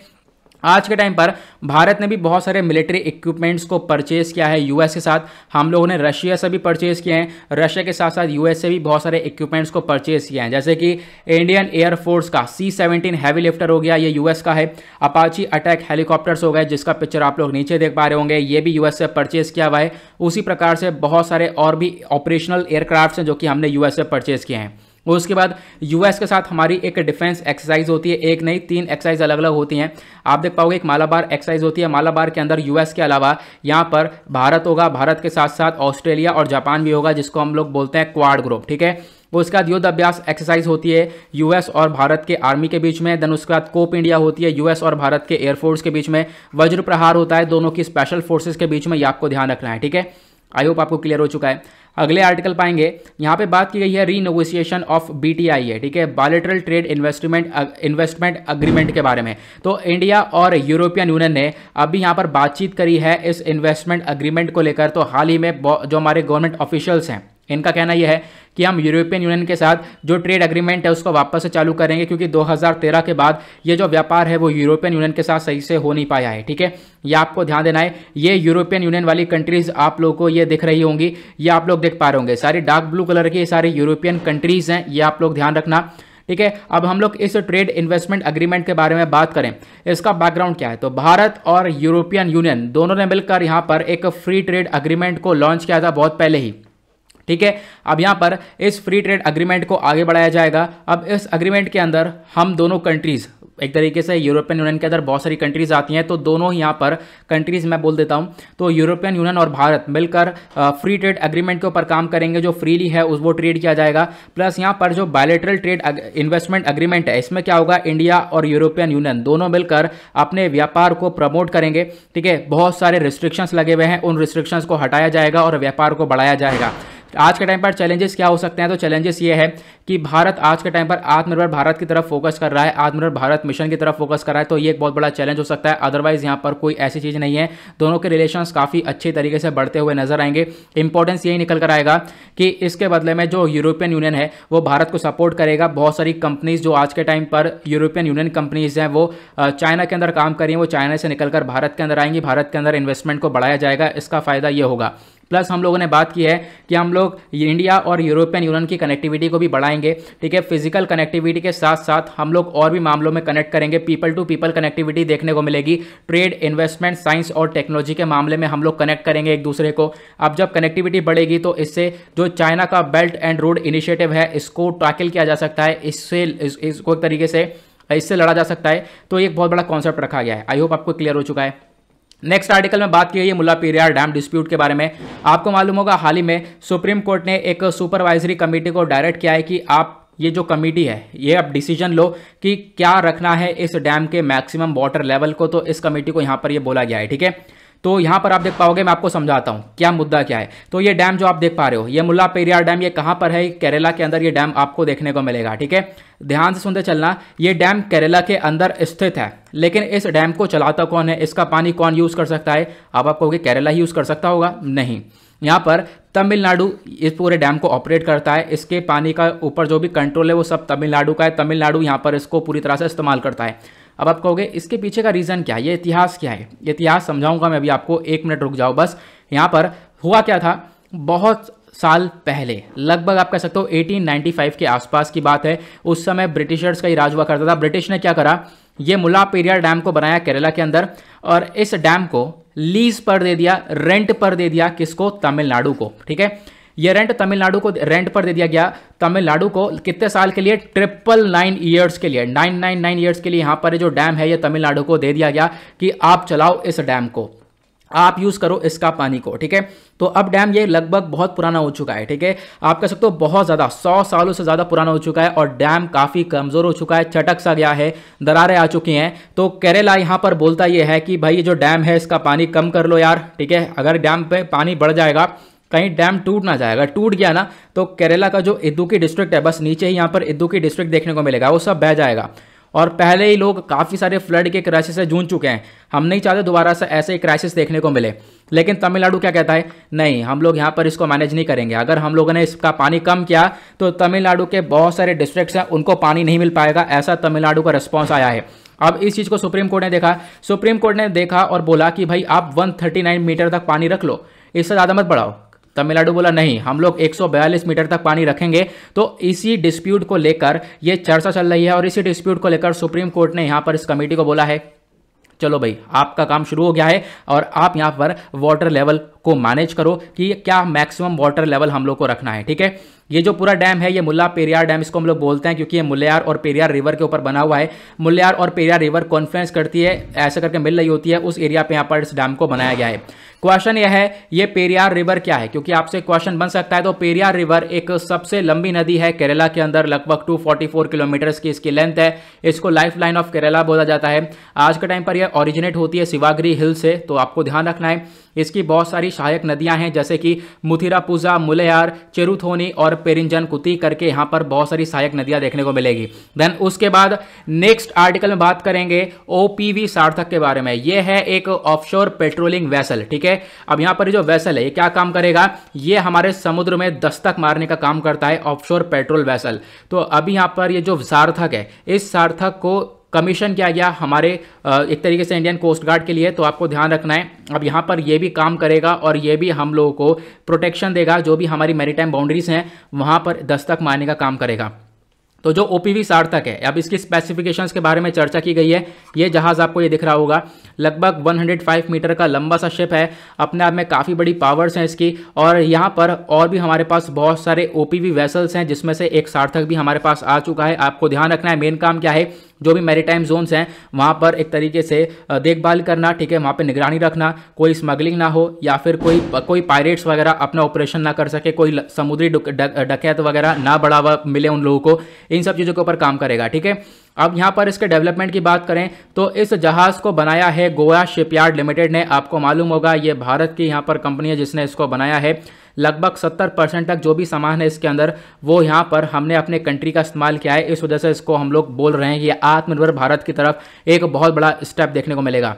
आज के टाइम पर भारत ने भी बहुत सारे मिलिट्री इक्विपमेंट्स को परचेज किया है यूएस के साथ हम लोगों ने रशिया से भी परचेज किए हैं रशिया के साथ साथ यूएस से भी बहुत सारे इक्विपमेंट्स को परचेज किए हैं जैसे कि इंडियन एयरफोर्स का सी सेवनटीन हैवी लिफ्टर हो गया ये यूएस का है अपाची अटैक हेलीकॉप्टर्स हो गए जिसका पिक्चर आप लोग नीचे देख पा रहे होंगे ये भी यूएस से परचेज किया हुआ है उसी प्रकार से बहुत सारे और भी ऑपरेशनल एयरक्राफ्ट हैं जो कि हमने यूएस से परचेज किए हैं और उसके बाद यूएस के साथ हमारी एक डिफेंस एक्सरसाइज होती है एक नहीं तीन एक्सरसाइज अलग अलग होती हैं आप देख पाओगे एक मालाबार एक्सरसाइज होती है मालाबार के अंदर यूएस के अलावा यहाँ पर भारत होगा भारत के साथ साथ ऑस्ट्रेलिया और जापान भी होगा जिसको हम लोग बोलते हैं क्वाड ग्रुप ठीक है उसके बाद युद्ध अभ्यास एक्सरसाइज होती है यूएस और भारत के आर्मी के बीच में देन उसके बाद कोप इंडिया होती है यूएस और भारत के एयरफोर्स के बीच में वज्र प्रहार होता है दोनों की स्पेशल फोर्सेज के बीच में ये आपको ध्यान रखना है ठीक है आई होप आपको क्लियर हो चुका है अगले आर्टिकल पाएंगे यहाँ पे बात की गई है रीनोगोसिएशन ऑफ बीटीआई है ठीक है bilateral trade investment investment agreement के बारे में तो इंडिया और यूरोपियन यूनियन ने अभी यहाँ पर बातचीत करी है इस इन्वेस्टमेंट अग्रीमेंट को लेकर तो हाल ही में जो हमारे गवर्नमेंट ऑफिशियल्स हैं इनका कहना यह है कि हम यूरोपियन यूनियन के साथ जो ट्रेड एग्रीमेंट है उसको वापस से चालू करेंगे क्योंकि 2013 के बाद ये जो व्यापार है वो यूरोपियन यूनियन के साथ सही से हो नहीं पाया है ठीक है ये आपको ध्यान देना है ये यूरोपियन यूनियन वाली कंट्रीज आप लोग को ये दिख रही होंगी ये आप लोग देख पा रहे होंगे सारी डार्क ब्लू कलर की सारी यूरोपियन कंट्रीज हैं ये आप लोग ध्यान रखना ठीक है अब हम लोग इस ट्रेड इन्वेस्टमेंट अग्रीमेंट के बारे में बात करें इसका बैकग्राउंड क्या है तो भारत और यूरोपियन यूनियन दोनों ने मिलकर यहाँ पर एक फ्री ट्रेड अग्रीमेंट को लॉन्च किया था बहुत पहले ही ठीक है अब यहाँ पर इस फ्री ट्रेड अग्रीमेंट को आगे बढ़ाया जाएगा अब इस अग्रीमेंट के अंदर हम दोनों कंट्रीज़ एक तरीके से यूरोपियन यूनियन के अंदर बहुत सारी कंट्रीज़ आती हैं तो दोनों यहाँ पर कंट्रीज़ मैं बोल देता हूँ तो यूरोपियन यूनियन और भारत मिलकर फ्री ट्रेड अग्रीमेंट के ऊपर काम करेंगे जो फ्रीली है उस वो ट्रेड किया जाएगा प्लस यहाँ पर जो बायोलेटरल ट्रेड इन्वेस्टमेंट अग्रीमेंट है इसमें क्या होगा इंडिया और यूरोपियन यूनियन दोनों मिलकर अपने व्यापार को प्रमोट करेंगे ठीक है बहुत सारे रिस्ट्रिक्शंस लगे हुए हैं उन रिस्ट्रिक्शंस को हटाया जाएगा और व्यापार को बढ़ाया जाएगा आज के टाइम पर चैलेंजेस क्या हो सकते हैं तो चैलेंजेस ये है कि भारत आज के टाइम पर आत्मनिर्भर भारत की तरफ फोकस कर रहा है आत्मनिर्भर भारत मिशन की तरफ फोकस कर रहा है तो ये एक बहुत बड़ा चैलेंज हो सकता है अदरवाइज यहाँ पर कोई ऐसी चीज़ नहीं है दोनों के रिलेशन काफ़ी अच्छे तरीके से बढ़ते हुए नजर आएंगे इंपॉर्टेंस यही निकल कर आएगा कि इसके बदले में जो यूरोपियन यूनियन है वो भारत को सपोर्ट करेगा बहुत सारी कंपनीज जो आज के टाइम पर यूरोपियन यूनियन कंपनीज हैं वो चाइना के अंदर काम कर वो चाइना से निकलकर भारत के अंदर आएंगी भारत के अंदर इन्वेस्टमेंट को बढ़ाया जाएगा इसका फायदा ये होगा प्लस हम लोगों ने बात की है कि हम लोग इंडिया और यूरोपियन यूनियन की कनेक्टिविटी को भी बढ़ाएंगे ठीक है फिजिकल कनेक्टिविटी के साथ साथ हम लोग और भी मामलों में कनेक्ट करेंगे पीपल टू पीपल कनेक्टिविटी देखने को मिलेगी ट्रेड इन्वेस्टमेंट साइंस और टेक्नोलॉजी के मामले में हम लोग कनेक्ट करेंगे एक दूसरे को अब जब कनेक्टिविटी बढ़ेगी तो इससे जो चाइना का बेल्ट एंड रोड इनिशिएटिव है इसको टैकल किया जा सकता है इससे इस, इसको एक तरीके से इससे लड़ा जा सकता है तो एक बहुत बड़ा कॉन्सेप्ट रखा गया है आई होप आपको क्लियर हो चुका है नेक्स्ट आर्टिकल में बात की गई है मुला पीरियार डैम डिस्प्यूट के बारे में आपको मालूम होगा हाल ही में सुप्रीम कोर्ट ने एक सुपरवाइजरी कमेटी को डायरेक्ट किया है कि आप ये जो कमेटी है ये अब डिसीजन लो कि क्या रखना है इस डैम के मैक्सिमम वाटर लेवल को तो इस कमेटी को यहाँ पर ये बोला गया है ठीक है तो यहाँ पर आप देख पाओगे मैं आपको समझाता हूँ क्या मुद्दा क्या है तो ये डैम जो आप देख पा रहे हो ये मुल्ला पेरियार डैम ये कहाँ पर है केरला के अंदर ये डैम आपको देखने को मिलेगा ठीक है ध्यान से सुनते चलना ये डैम केरला के अंदर स्थित है लेकिन इस डैम को चलाता कौन है इसका पानी कौन यूज़ कर सकता है अब आप कहोगे केरला ही यूज़ कर सकता होगा नहीं यहाँ पर तमिलनाडु इस पूरे डैम को ऑपरेट करता है इसके पानी का ऊपर जो भी कंट्रोल है वो सब तमिलनाडु का है तमिलनाडु यहाँ पर इसको पूरी तरह से इस्तेमाल करता है अब आप कहोगे इसके पीछे का रीज़न क्या है ये इतिहास क्या है ये इतिहास समझाऊंगा मैं अभी आपको एक मिनट रुक जाओ बस यहाँ पर हुआ क्या था बहुत साल पहले लगभग आप कह सकते हो 1895 के आसपास की बात है उस समय ब्रिटिशर्स का ही राज हुआ करता था ब्रिटिश ने क्या करा ये मुला पेरियार डैम को बनाया केरला के अंदर और इस डैम को लीज पर दे दिया रेंट पर दे दिया किसको तमिलनाडु को ठीक है ये रेंट तमिलनाडु को रेंट पर दे दिया गया तमिलनाडु को कितने साल के लिए ट्रिपल नाइन ईयर्स के लिए नाइन नाइन नाइन ईयर्स के लिए यहाँ पर जो डैम है यह तमिलनाडु को दे दिया गया कि आप चलाओ इस डैम को आप यूज़ करो इसका पानी को ठीक है तो अब डैम ये लगभग बहुत पुराना हो चुका है ठीक है आप कह सकते हो बहुत ज़्यादा सौ सालों से ज़्यादा पुराना हो चुका है और डैम काफ़ी कमज़ोर हो चुका है चटक सा गया है दरारें आ चुकी हैं तो केरला यहां पर बोलता ये है कि भाई ये जो डैम है इसका पानी कम कर लो यार ठीक है अगर डैम पे पानी बढ़ जाएगा कहीं डैम टूट ना जाएगा टूट गया ना तो केरला का जो इदुकी डिस्ट्रिक्ट है बस नीचे ही यहाँ पर इदुकी डिस्ट्रिक्ट देखने को मिलेगा वो सब बह जाएगा और पहले ही लोग काफ़ी सारे फ्लड के क्राइसिस से जूझ चुके हैं हम नहीं चाहते दोबारा से ऐसे ही क्राइसिस देखने को मिले लेकिन तमिलनाडु क्या कहता है नहीं हम लोग यहाँ पर इसको मैनेज नहीं करेंगे अगर हम लोगों ने इसका पानी कम किया तो तमिलनाडु के बहुत सारे डिस्ट्रिक्ट्स हैं उनको पानी नहीं मिल पाएगा ऐसा तमिलनाडु का रिस्पॉन्स आया है अब इस चीज़ को सुप्रीम कोर्ट ने देखा सुप्रीम कोर्ट ने देखा और बोला कि भाई आप वन मीटर तक पानी रख लो इससे ज़्यादा मत बढ़ाओ तमिलनाडु बोला नहीं हम लोग 142 मीटर तक पानी रखेंगे तो इसी डिस्प्यूट को लेकर ये चर्चा चल रही है और इसी डिस्प्यूट को लेकर सुप्रीम कोर्ट ने यहाँ पर इस कमेटी को बोला है चलो भाई आपका काम शुरू हो गया है और आप यहाँ पर वाटर लेवल को मैनेज करो कि क्या मैक्सिमम वाटर लेवल हम लोग को रखना है ठीक है ये जो पूरा डैम है ये मुल्ला पेरियार डैम इसको हम लोग बोलते हैं क्योंकि ये मुल्यार और पेरियार रिवर के ऊपर बना हुआ है मुल्यार और पेरियार रिवर कॉन्फ्रेंस करती है ऐसे करके मिल रही होती है उस एरिया पे यहाँ पर इस डैम को बनाया गया है क्वेश्चन यह है ये पेरियार रिवर क्या है क्योंकि आपसे क्वेश्चन बन सकता है तो पेरियार रिवर एक सबसे लंबी नदी है केरला के अंदर लगभग 244 किलोमीटर की इसकी लेंथ है इसको लाइफ लाइन ऑफ केरला बोला जाता है आज के टाइम पर यह ओरिजिनेट होती है शिवागिरी हिल से तो आपको ध्यान रखना है इसकी बहुत सारी सहायक नदियां हैं जैसे कि मुथिरापूजा मुलेयार चेरुथोनी और पेरिंजन कुती करके यहां पर बहुत सारी सहायक नदियां देखने को मिलेगी देन उसके बाद नेक्स्ट आर्टिकल में बात करेंगे ओ सार्थक के बारे में यह है एक ऑफशोर पेट्रोलिंग वेसल ठीक है है अब यहाँ पर जो वैसल है ये क्या काम करेगा ये हमारे समुद्र में दस्तक मारने का काम करता है ऑफशोर पेट्रोल वैसल तो अभी यहाँ पर ये जो सार्थक है इस सार्थक को कमीशन किया गया हमारे एक तरीके से इंडियन कोस्ट गार्ड के लिए तो आपको ध्यान रखना है अब यहाँ पर ये भी काम करेगा और ये भी हम लोगों को प्रोटेक्शन देगा जो भी हमारी मेरी बाउंड्रीज हैं वहाँ पर दस्तक मारने का काम करेगा तो जो ओ पी सार्थक है अब इसकी स्पेसिफिकेशंस के बारे में चर्चा की गई है ये जहाज़ आपको ये दिख रहा होगा लगभग 105 मीटर का लंबा सा शिप है अपने आप में काफ़ी बड़ी पावर्स हैं इसकी और यहाँ पर और भी हमारे पास बहुत सारे ओ वेसल्स हैं जिसमें से एक सार्थक भी हमारे पास आ चुका है आपको ध्यान रखना है मेन काम क्या है जो भी मेरीटाइम जोन्स हैं वहाँ पर एक तरीके से देखभाल करना ठीक है वहाँ पे निगरानी रखना कोई स्मगलिंग ना हो या फिर कोई कोई पायरेट्स वगैरह अपना ऑपरेशन ना कर सके कोई समुद्री डकैत वगैरह ना बढ़ावा मिले उन लोगों को इन सब चीज़ों के ऊपर काम करेगा ठीक है अब यहाँ पर इसके डेवलपमेंट की बात करें तो इस जहाज़ को बनाया है गोवा शिपयार्ड लिमिटेड ने आपको मालूम होगा ये भारत की यहाँ पर कंपनी है जिसने इसको बनाया है लगभग सत्तर परसेंट तक जो भी सामान है इसके अंदर वो यहाँ पर हमने अपने कंट्री का इस्तेमाल किया है इस वजह से इसको हम लोग बोल रहे हैं कि आत्मनिर्भर भारत की तरफ एक बहुत बड़ा स्टेप देखने को मिलेगा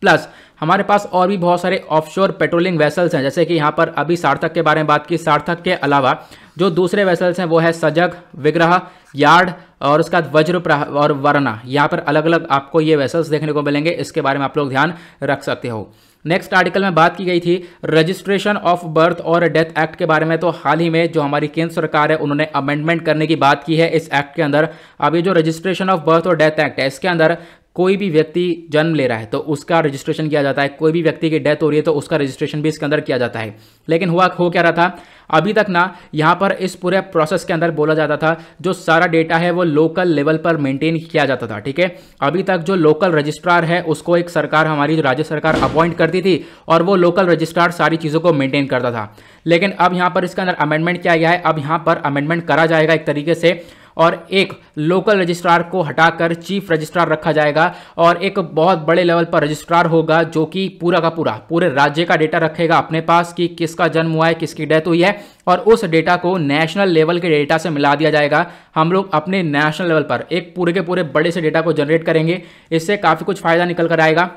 प्लस हमारे पास और भी बहुत सारे ऑफशोर पेट्रोलिंग वेसल्स हैं जैसे कि यहाँ पर अभी सार्थक के बारे में बात की सार्थक के अलावा जो दूसरे वेसल्स हैं वो है सजग विग्रह यार्ड और उसका वज्र और वरना यहाँ पर अलग अलग आपको ये वेसल्स देखने को मिलेंगे इसके बारे में आप लोग ध्यान रख सकते हो नेक्स्ट आर्टिकल में बात की गई थी रजिस्ट्रेशन ऑफ बर्थ और डेथ एक्ट के बारे में तो हाल ही में जो हमारी केंद्र सरकार है उन्होंने अमेंडमेंट करने की बात की है इस एक्ट के अंदर अब ये जो रजिस्ट्रेशन ऑफ बर्थ और डेथ एक्ट है इसके अंदर कोई भी व्यक्ति जन्म ले रहा है तो उसका रजिस्ट्रेशन किया जाता है कोई भी व्यक्ति की डेथ हो रही है तो उसका रजिस्ट्रेशन भी इसके अंदर किया जाता है लेकिन हुआ हो क्या रहा था अभी तक ना यहाँ पर इस पूरे प्रोसेस के अंदर बोला जाता था जो सारा डेटा है वो लोकल लेवल पर मेंटेन किया जाता था ठीक है अभी तक जो लोकल रजिस्ट्रार है उसको एक सरकार हमारी जो राज्य सरकार अपॉइंट करती थी और वो लोकल रजिस्ट्रार सारी चीज़ों को मेंटेन करता था लेकिन अब यहाँ पर इसके अंदर अमेंडमेंट किया गया है अब यहाँ पर अमेंडमेंट करा जाएगा एक तरीके से और एक लोकल रजिस्ट्रार को हटाकर चीफ रजिस्ट्रार रखा जाएगा और एक बहुत बड़े लेवल पर रजिस्ट्रार होगा जो कि पूरा का पूरा पूरे राज्य का डेटा रखेगा अपने पास कि किसका जन्म हुआ है किसकी डेथ हुई है और उस डेटा को नेशनल लेवल के डेटा से मिला दिया जाएगा हम लोग अपने नेशनल लेवल पर एक पूरे के पूरे बड़े से डेटा को जनरेट करेंगे इससे काफ़ी कुछ फ़ायदा निकल कर आएगा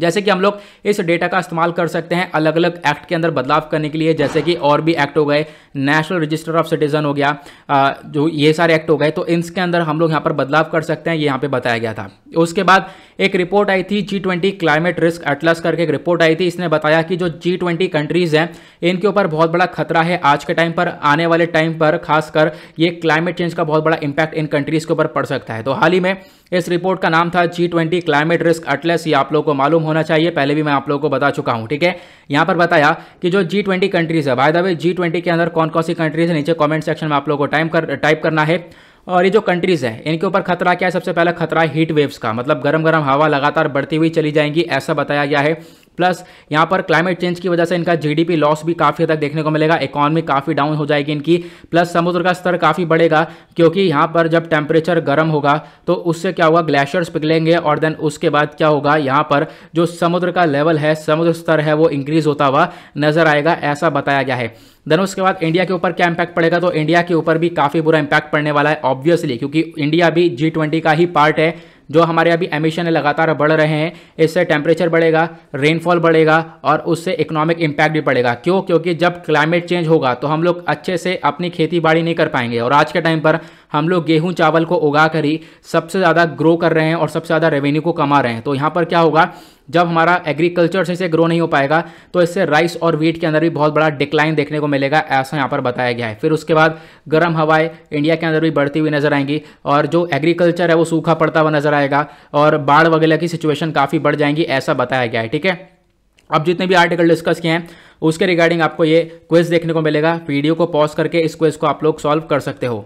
जैसे कि हम लोग इस डेटा का इस्तेमाल कर सकते हैं अलग अलग एक्ट के अंदर बदलाव करने के लिए जैसे कि और भी एक्ट हो गए नेशनल रजिस्टर ऑफ सिटीजन हो गया जो ये सारे एक्ट हो गए तो इनके अंदर हम लोग यहाँ पर बदलाव कर सकते हैं ये यहाँ पे बताया गया था उसके बाद एक रिपोर्ट आई थी G twenty climate risk atlas करके एक रिपोर्ट आई थी इसने बताया कि जो जी ट्वेंटी कंट्रीज़ हैं इनके ऊपर बहुत बड़ा खतरा है आज के टाइम पर आने वाले टाइम पर खासकर ये क्लाइमेट चेंज का बहुत बड़ा इंपैक्ट इन कंट्रीज़ के ऊपर पड़ सकता है तो हाल ही में इस रिपोर्ट का नाम था G twenty climate risk atlas ये आप लोगों को मालूम होना चाहिए पहले भी मैं आप लोगों को बता चुका हूं ठीक है यहां पर बताया कि जो जी ट्वेंटी कंट्रीज़ है by the way G twenty के अंदर कौन कौन सी कंट्रीज़ है नीचे कॉमेंट सेक्शन में आप लोगों को टाइम कर टाइप करना है और ये जो कंट्रीज़ है इनके ऊपर खतरा क्या है सबसे पहला खतरा है हीट वेव्स का मतलब गर्म गर्म हवा लगातार बढ़ती हुई चली जाएंगी ऐसा बताया गया है प्लस यहाँ पर क्लाइमेट चेंज की वजह से इनका जीडीपी लॉस भी काफ़ी हद तक देखने को मिलेगा इकॉनमी काफ़ी डाउन हो जाएगी इनकी प्लस समुद्र का स्तर काफ़ी बढ़ेगा क्योंकि यहाँ पर जब टेम्परेचर गर्म होगा तो उससे क्या होगा ग्लेशियर्स पिघलेंगे और देन उसके बाद क्या होगा यहाँ पर जो समुद्र का लेवल है समुद्र स्तर है वो इंक्रीज होता हुआ नजर आएगा ऐसा बताया गया है देन उसके बाद इंडिया के ऊपर क्या इंपैक्ट पड़ेगा तो इंडिया के ऊपर भी काफ़ी बुरा इंपैक्ट पड़ने वाला है ऑब्वियसली क्योंकि इंडिया भी जी का ही पार्ट है जो हमारे अभी एमिशन है लगातार बढ़ रहे हैं इससे टेम्परेचर बढ़ेगा रेनफॉल बढ़ेगा और उससे इकोनॉमिक इम्पैक्ट भी पड़ेगा क्यों क्योंकि जब क्लाइमेट चेंज होगा तो हम लोग अच्छे से अपनी खेती बाड़ी नहीं कर पाएंगे और आज के टाइम पर हम लोग गेहूँ चावल को उगा कर ही सबसे ज़्यादा ग्रो कर रहे हैं और सबसे ज़्यादा रेवेन्यू को कमा रहे हैं तो यहाँ पर क्या होगा जब हमारा एग्रीकल्चर से इसे ग्रो नहीं हो पाएगा तो इससे राइस और वीट के अंदर भी बहुत बड़ा डिक्लाइन देखने को मिलेगा ऐसा यहाँ पर बताया गया है फिर उसके बाद गर्म हवाएं इंडिया के अंदर भी बढ़ती हुई नजर आएंगी और जो एग्रीकल्चर है वो सूखा पड़ता हुआ नजर आएगा और बाढ़ वगैरह की सिचुएशन काफ़ी बढ़ जाएंगी ऐसा बताया गया है ठीक है अब जितने भी आर्टिकल डिस्कस किए हैं उसके रिगार्डिंग आपको ये क्वेज देखने को मिलेगा वीडियो को पॉज करके इस क्वेज को आप लोग सॉल्व कर सकते हो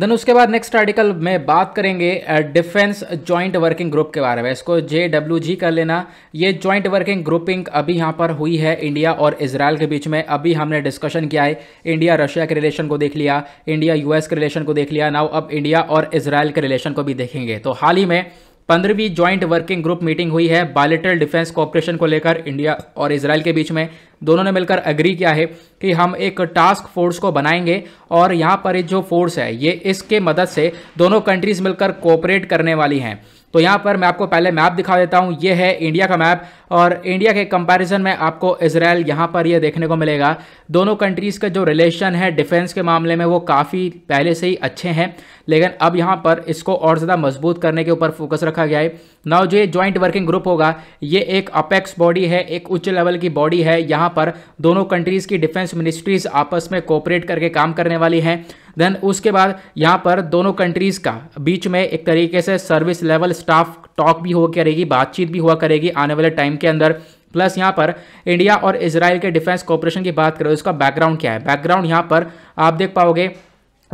देन उसके बाद नेक्स्ट आर्टिकल में बात करेंगे डिफेंस ज्वाइंट वर्किंग ग्रुप के बारे में इसको जे डब्ल्यू जी कर लेना ये ज्वाइंट वर्किंग ग्रुपिंग अभी यहाँ पर हुई है इंडिया और इसराइल के बीच में अभी हमने डिस्कशन किया है इंडिया रशिया के रिलेशन को देख लिया इंडिया यूएस के रिलेशन को देख लिया नाउ अब इंडिया और इसराइल के रिलेशन को भी देखेंगे तो हाल ही में पंद्रहवीं ज्वाइंट वर्किंग ग्रुप मीटिंग हुई है बायलेटरल डिफेंस कॉपरेशन को लेकर इंडिया और इसराइल के बीच में दोनों ने मिलकर अग्री किया है कि हम एक टास्क फोर्स को बनाएंगे और यहाँ पर जो फोर्स है ये इसके मदद से दोनों कंट्रीज मिलकर कोऑपरेट करने वाली हैं तो यहाँ पर मैं आपको पहले मैप दिखा देता हूँ ये है इंडिया का मैप और इंडिया के कंपैरिजन में आपको इसराइल यहाँ पर ये देखने को मिलेगा दोनों कंट्रीज़ का जो रिलेशन है डिफेंस के मामले में वो काफ़ी पहले से ही अच्छे हैं लेकिन अब यहाँ पर इसको और ज़्यादा मजबूत करने के ऊपर फोकस रखा गया है नाउ जो ये ज्वाइंट वर्किंग ग्रुप होगा ये एक अपेक्स बॉडी है एक उच्च लेवल की बॉडी है यहाँ पर दोनों कंट्रीज़ की डिफेंस मिनिस्ट्रीज़ आपस में कोऑपरेट करके काम करने वाली हैं देन उसके बाद यहाँ पर दोनों कंट्रीज़ का बीच में एक तरीके से सर्विस लेवल स्टाफ टॉक भी हो करेगी बातचीत भी हुआ करेगी आने वाले टाइम के अंदर प्लस यहाँ पर इंडिया और इसराइल के डिफेंस कॉपरेशन की बात करें उसका बैकग्राउंड क्या है बैकग्राउंड यहाँ पर आप देख पाओगे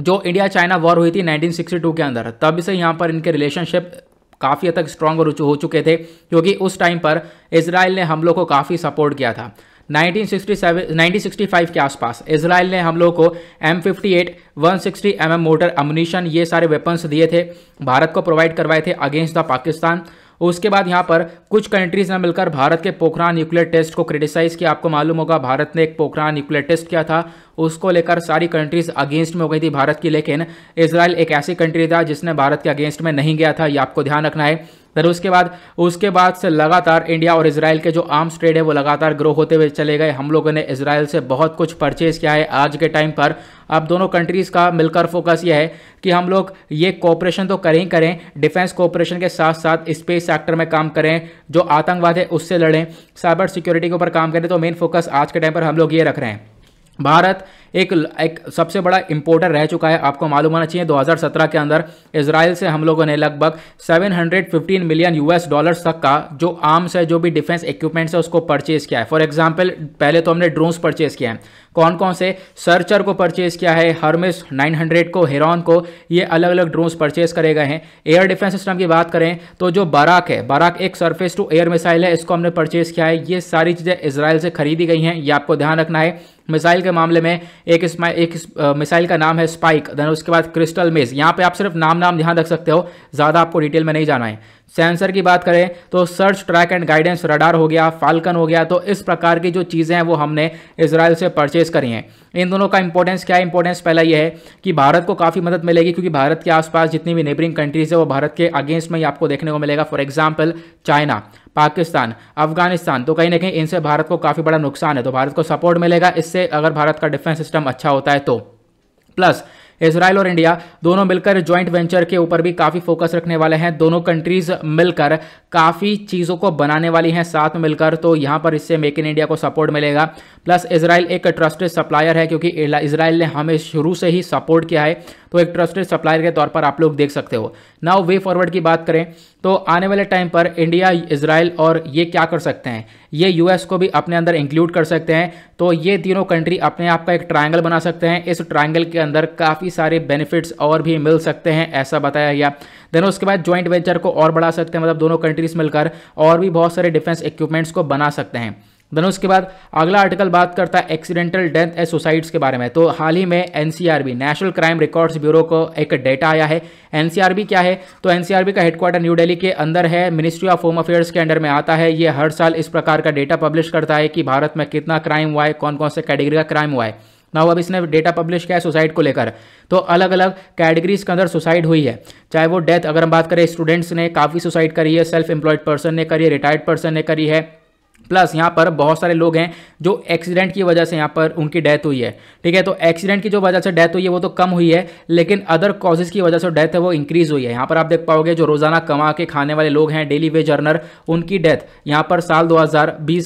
जो इंडिया चाइना वॉर हुई थी 1962 के अंदर तब से यहाँ पर इनके रिलेशनशिप काफ़ी हद तक स्ट्रांग हो चुके थे क्योंकि उस टाइम पर इसराइल ने हम लोग को काफ़ी सपोर्ट किया था 1967 1965 के आसपास इसराइल ने हम लोग को M fifty eight one sixty M mortar ammunition ये सारे वेपन्स दिए थे भारत को प्रोवाइड करवाए थे अगेंस्ट द पाकिस्तान उसके बाद यहाँ पर कुछ कंट्रीज ने मिलकर भारत के पोखरान न्यूक्लियर टेस्ट को क्रिटिसाइज़ किया आपको मालूम होगा भारत ने एक पोखरान न्यूक्लियर टेस्ट किया था उसको लेकर सारी कंट्रीज अगेंस्ट में हो गई थी भारत की लेकिन इसराइल एक ऐसी कंट्री था जिसने भारत के अगेंस्ट में नहीं गया था ये आपको ध्यान रखना है फिर उसके बाद उसके बाद से लगातार इंडिया और इसराइल के जो आर्म्स ट्रेड है वो लगातार ग्रो होते हुए चले गए हम लोगों ने इसराइल से बहुत कुछ परचेज़ किया है आज के टाइम पर अब दोनों कंट्रीज़ का मिलकर फोकस ये है कि हम लोग ये कॉपरेशन तो करें ही करें डिफेंस कॉपरेशन के साथ साथ स्पेस सेक्टर में काम करें जो आतंकवाद है उससे लड़ें साइबर सिक्योरिटी के ऊपर काम करें तो मेन फोकस आज के टाइम पर हम लोग ये रख रहे हैं भारत एक एक सबसे बड़ा इंपोर्टर रह चुका है आपको मालूम होना चाहिए 2017 के अंदर इसराइल से हम लोगों ने लगभग 715 मिलियन यूएस डॉलर्स तक का जो आर्म्स है जो भी डिफेंस इक्विपमेंट्स है उसको परचेज किया है फॉर एग्जांपल पहले तो हमने ड्रोन्स परचेज किया है कौन कौन से सर्चर को परचेज किया है हर्मिस 900 को हेरॉन को ये अलग अलग ड्रोन्स परचेज करे गए हैं एयर डिफेंस सिस्टम की बात करें तो जो बाराक है बाराक एक सरफेस टू एयर मिसाइल है इसको हमने परचेज किया है ये सारी चीज़ें इसराइल से खरीदी गई हैं ये आपको ध्यान रखना है मिसाइल के मामले में एक एक मिसाइल का नाम है स्पाइक देन उसके बाद क्रिस्टल मेज यहाँ पे आप सिर्फ नाम नाम ध्यान रख सकते हो ज़्यादा आपको डिटेल में नहीं जाना है सेंसर की बात करें तो search track and guidance radar हो गया फाल्कन हो गया तो इस प्रकार की जो चीज़ें हैं वो हमने इसराइल से परचेज करी हैं इन दोनों का इंपॉर्टेंस क्या है इंपॉर्टेंस पहला ये है कि भारत को काफ़ी मदद मिलेगी क्योंकि भारत के आसपास जितनी भी नेबरिंग कंट्रीज है वो भारत के अगेंस्ट में ही आपको देखने को मिलेगा for example China Pakistan Afghanistan तो कहीं ना कहीं इनसे भारत को काफ़ी बड़ा नुकसान है तो भारत को सपोर्ट मिलेगा इससे अगर भारत का डिफेंस सिस्टम अच्छा होता है तो प्लस इसराइल और इंडिया दोनों मिलकर ज्वाइंट वेंचर के ऊपर भी काफ़ी फोकस रखने वाले हैं दोनों कंट्रीज मिलकर काफ़ी चीज़ों को बनाने वाली हैं साथ में मिलकर तो यहाँ पर इससे मेक इन इंडिया को सपोर्ट मिलेगा प्लस इसराइल एक ट्रस्टेड सप्लायर है क्योंकि इसराइल ने हमें शुरू से ही सपोर्ट किया है तो एक ट्रस्टेड सप्लायर के तौर पर आप लोग देख सकते हो नाउ वे फॉरवर्ड की बात करें तो आने वाले टाइम पर इंडिया इसराइल और ये क्या कर सकते हैं ये यूएस को भी अपने अंदर इंक्लूड कर सकते हैं तो ये तीनों कंट्री अपने आप का एक ट्रायंगल बना सकते हैं इस ट्रायंगल के अंदर काफ़ी सारे बेनिफिट्स और भी मिल सकते हैं ऐसा बताया गया देन उसके बाद ज्वाइंट वेंचर को और बढ़ा सकते हैं मतलब दोनों कंट्रीज मिलकर और भी बहुत सारे डिफेंस इक्विपमेंट्स को बना सकते हैं देन उसके बाद अगला आर्टिकल बात करता है एक्सीडेंटल डेथ एंड सुसाइड्स के बारे में तो हाल ही में NCRB national crime records bureau को एक डेटा आया है एनसीआरबी क्या है तो एनसीआरबी का हेडक्वार्टर न्यू दिल्ली के अंदर है मिनिस्ट्री ऑफ होम अफेयर्स के अंडर में आता है ये हर साल इस प्रकार का डेटा पब्लिश करता है कि भारत में कितना क्राइम हुआ है कौन कौन से कैटेगरी का क्राइम हुआ है ना अब इसने डेटा पब्लिश किया है सुसाइड को लेकर तो अलग अलग कैटेगरीज के अंदर सुसाइड हुई है चाहे वो डेथ अगर हम बात करें स्टूडेंट्स ने काफ़ी सुसाइड करी है सेल्फ एम्प्लॉयड पर्सन ने करी है रिटायर्ड पर्सन ने करी है प्लस यहाँ पर बहुत सारे लोग हैं जो एक्सीडेंट की वजह से यहाँ पर उनकी डेथ हुई है ठीक है तो एक्सीडेंट की जो वजह से डेथ हुई है वो तो कम हुई है लेकिन अदर कॉजेज की वजह से डेथ है वो इंक्रीज हुई है यहाँ पर आप देख पाओगे जो रोजाना कमा के खाने वाले लोग हैं डेली वेज अर्नर उनकी डेथ यहाँ पर साल दो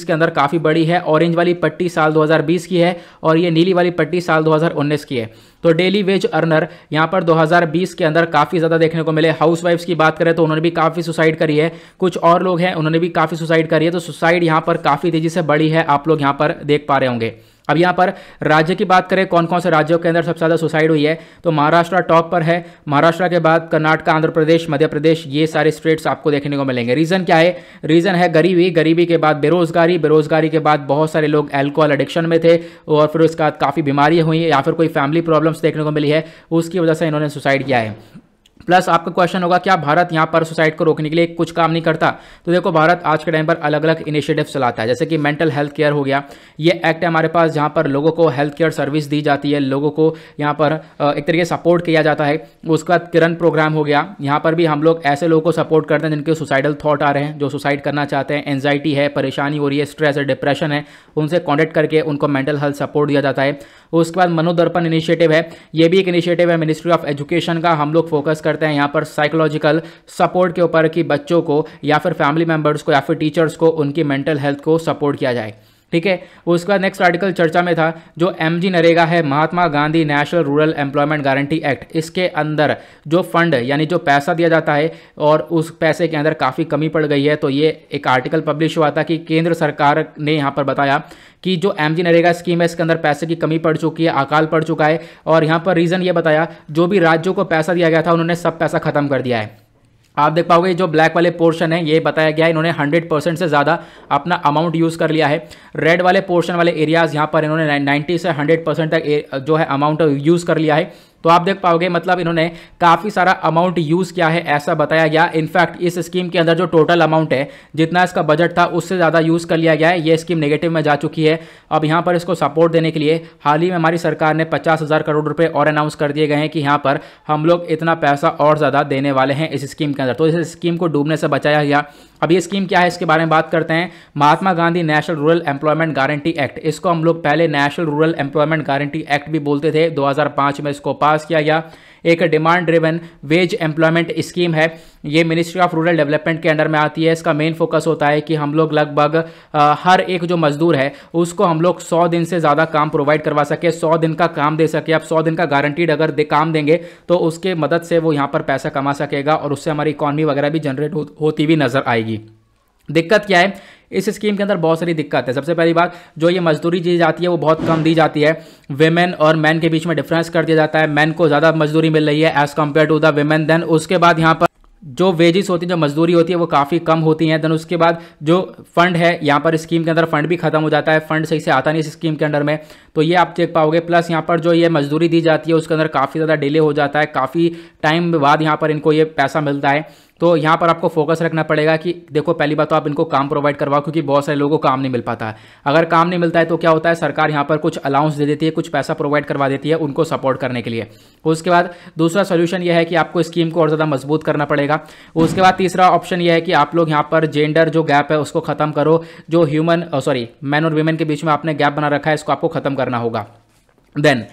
के अंदर काफ़ी बड़ी है ऑरेंज वाली पट्टी साल दो की है और ये नीली वाली पट्टी साल दो की है तो डेली वेज अर्नर यहां पर 2020 के अंदर काफ़ी ज़्यादा देखने को मिले हाउसवाइफ्स की बात करें तो उन्होंने भी काफ़ी सुसाइड करी है कुछ और लोग हैं उन्होंने भी काफ़ी सुसाइड करी है तो सुसाइड यहाँ पर काफ़ी तेज़ी से बढ़ी है आप लोग यहाँ पर देख पा रहे होंगे अब यहाँ पर राज्य की बात करें कौन कौन से राज्यों के अंदर सबसे ज़्यादा सुसाइड हुई है तो महाराष्ट्र टॉप पर है महाराष्ट्र के बाद कर्नाटक आंध्र प्रदेश मध्य प्रदेश ये सारे स्टेट्स आपको देखने को मिलेंगे रीज़न क्या है रीज़न है गरीबी गरीबी के बाद बेरोजगारी बेरोजगारी के बाद बहुत सारे लोग एल्कोहल एडिक्शन में थे और फिर उसके बाद काफ़ी बीमारियाँ हुई या फिर कोई फैमिली प्रॉब्लम्स देखने को मिली है उसकी वजह से इन्होंने सुसाइड किया है प्लस आपका क्वेश्चन होगा क्या भारत यहाँ पर सुसाइड को रोकने के लिए कुछ काम नहीं करता तो देखो भारत आज के टाइम पर अलग अलग इनिशिएटिव चलाता है जैसे कि मेंटल हेल्थ केयर हो गया ये एक्ट है हमारे पास जहाँ पर लोगों को हेल्थ केयर सर्विस दी जाती है लोगों को यहाँ पर एक तरीके से सपोर्ट किया जाता है उसके बाद किरण प्रोग्राम हो गया यहाँ पर भी हम लोग ऐसे लोगों को सपोर्ट करते हैं जिनके सुसाइडल थाट आ रहे हैं जो सुसाइड करना चाहते हैं एनजाइटी है परेशानी हो रही है स्ट्रेस है डिप्रेशन है उनसे कॉन्टैक्ट करके उनको मेंटल हेल्थ सपोर्ट दिया जाता है उसके बाद मनोदर्पण इनिशिएटिव है ये भी एक इनिशिएटिव है मिनिस्ट्री ऑफ एजुकेशन का हम लोग फोकस करते हैं यहाँ पर साइकोलॉजिकल सपोर्ट के ऊपर कि बच्चों को या फिर फैमिली मेम्बर्स को या फिर टीचर्स को उनकी मेंटल हेल्थ को सपोर्ट किया जाए ठीक है उसके बाद नेक्स्ट आर्टिकल चर्चा में था जो एम जी नरेगा है Mahatma Gandhi national rural employment guarantee act इसके अंदर जो फंड यानी जो पैसा दिया जाता है और उस पैसे के अंदर काफ़ी कमी पड़ गई है तो ये एक आर्टिकल पब्लिश हुआ था कि केंद्र सरकार ने यहाँ पर बताया कि जो एम जी नरेगा स्कीम है इसके अंदर पैसे की कमी पड़ चुकी है अकाल पड़ चुका है और यहाँ पर रीज़न ये बताया जो भी राज्यों को पैसा दिया गया था उन्होंने सब पैसा खत्म कर दिया है आप देख पाओगे जो ब्लैक वाले पोर्शन है ये बताया गया है इन्होंने 100 परसेंट से ज़्यादा अपना अमाउंट यूज़ कर लिया है रेड वाले पोर्शन वाले एरियाज़ यहाँ पर इन्होंने 90 से 100 परसेंट तक जो है अमाउंट यूज़ कर लिया है तो आप देख पाओगे मतलब इन्होंने काफ़ी सारा अमाउंट यूज़ किया है ऐसा बताया गया इनफैक्ट इस स्कीम के अंदर जो टोटल अमाउंट है जितना इसका बजट था उससे ज़्यादा यूज़ कर लिया गया है ये स्कीम नेगेटिव में जा चुकी है अब यहाँ पर इसको सपोर्ट देने के लिए हाल ही में हमारी सरकार ने पचास करोड़ रुपये और अनाउंस कर दिए गए हैं कि यहाँ पर हम लोग इतना पैसा और ज़्यादा देने वाले हैं इस स्कीम के अंदर तो इस स्कीम को डूबने से बचाया गया अब ये स्कीम क्या है इसके बारे में बात करते हैं Mahatma Gandhi national rural employment guarantee act इसको हम लोग पहले national rural employment guarantee act भी बोलते थे 2005 में इसको पास किया गया एक demand driven wage employment scheme है ये मिनिस्ट्री ऑफ रूरल डेवलपमेंट के अंडर में आती है इसका मेन फोकस होता है कि हम लोग लगभग हर एक जो मजदूर है उसको हम लोग सौ दिन से ज़्यादा काम प्रोवाइड करवा सके सौ दिन का काम दे सके आप सौ दिन का गारंटीड अगर दे काम देंगे तो उसके मदद से वो यहाँ पर पैसा कमा सकेगा और उससे हमारी इकॉनमी वगैरह भी जनरेट हो, होती हुई नज़र आएगी दिक्कत क्या है इस स्कीम के अंदर बहुत सारी दिक्कत है सबसे पहली बात जो ये मजदूरी दी जाती है वो बहुत कम दी जाती है वेमेन और मैन के बीच में डिफरेंस कर दिया जाता है मैन को ज़्यादा मजदूरी मिल रही है as compare to the women then उसके बाद यहाँ पर जो वेजेस होती है जो मजदूरी होती है वो काफ़ी कम होती हैं देन उसके बाद जो फंड है यहाँ पर स्कीम के अंदर फंड भी खत्म हो जाता है फंड सही से आता नहीं इस स्कीम के अंदर में तो ये आप देख पाओगे प्लस यहाँ पर जो ये मजदूरी दी जाती है उसके अंदर काफ़ी ज़्यादा डिले हो जाता है काफ़ी टाइम बाद यहाँ पर इनको ये पैसा मिलता है तो यहाँ पर आपको फोकस रखना पड़ेगा कि देखो पहली बात तो आप इनको काम प्रोवाइड करवाओ क्योंकि बहुत सारे लोगों को काम नहीं मिल पाता है अगर काम नहीं मिलता है तो क्या होता है सरकार यहाँ पर कुछ अलाउंस दे देती है कुछ पैसा प्रोवाइड करवा देती है उनको सपोर्ट करने के लिए उसके बाद दूसरा सोल्यूशन यह है कि आपको स्कीम को और ज़्यादा मजबूत करना पड़ेगा उसके बाद तीसरा ऑप्शन यह है कि आप लोग यहाँ पर जेंडर जो गैप है उसको ख़त्म करो जो ह्यूमन सॉरी मैन और वीमेन के बीच में आपने गैप बना रखा है इसको आपको ख़त्म करना होगा देन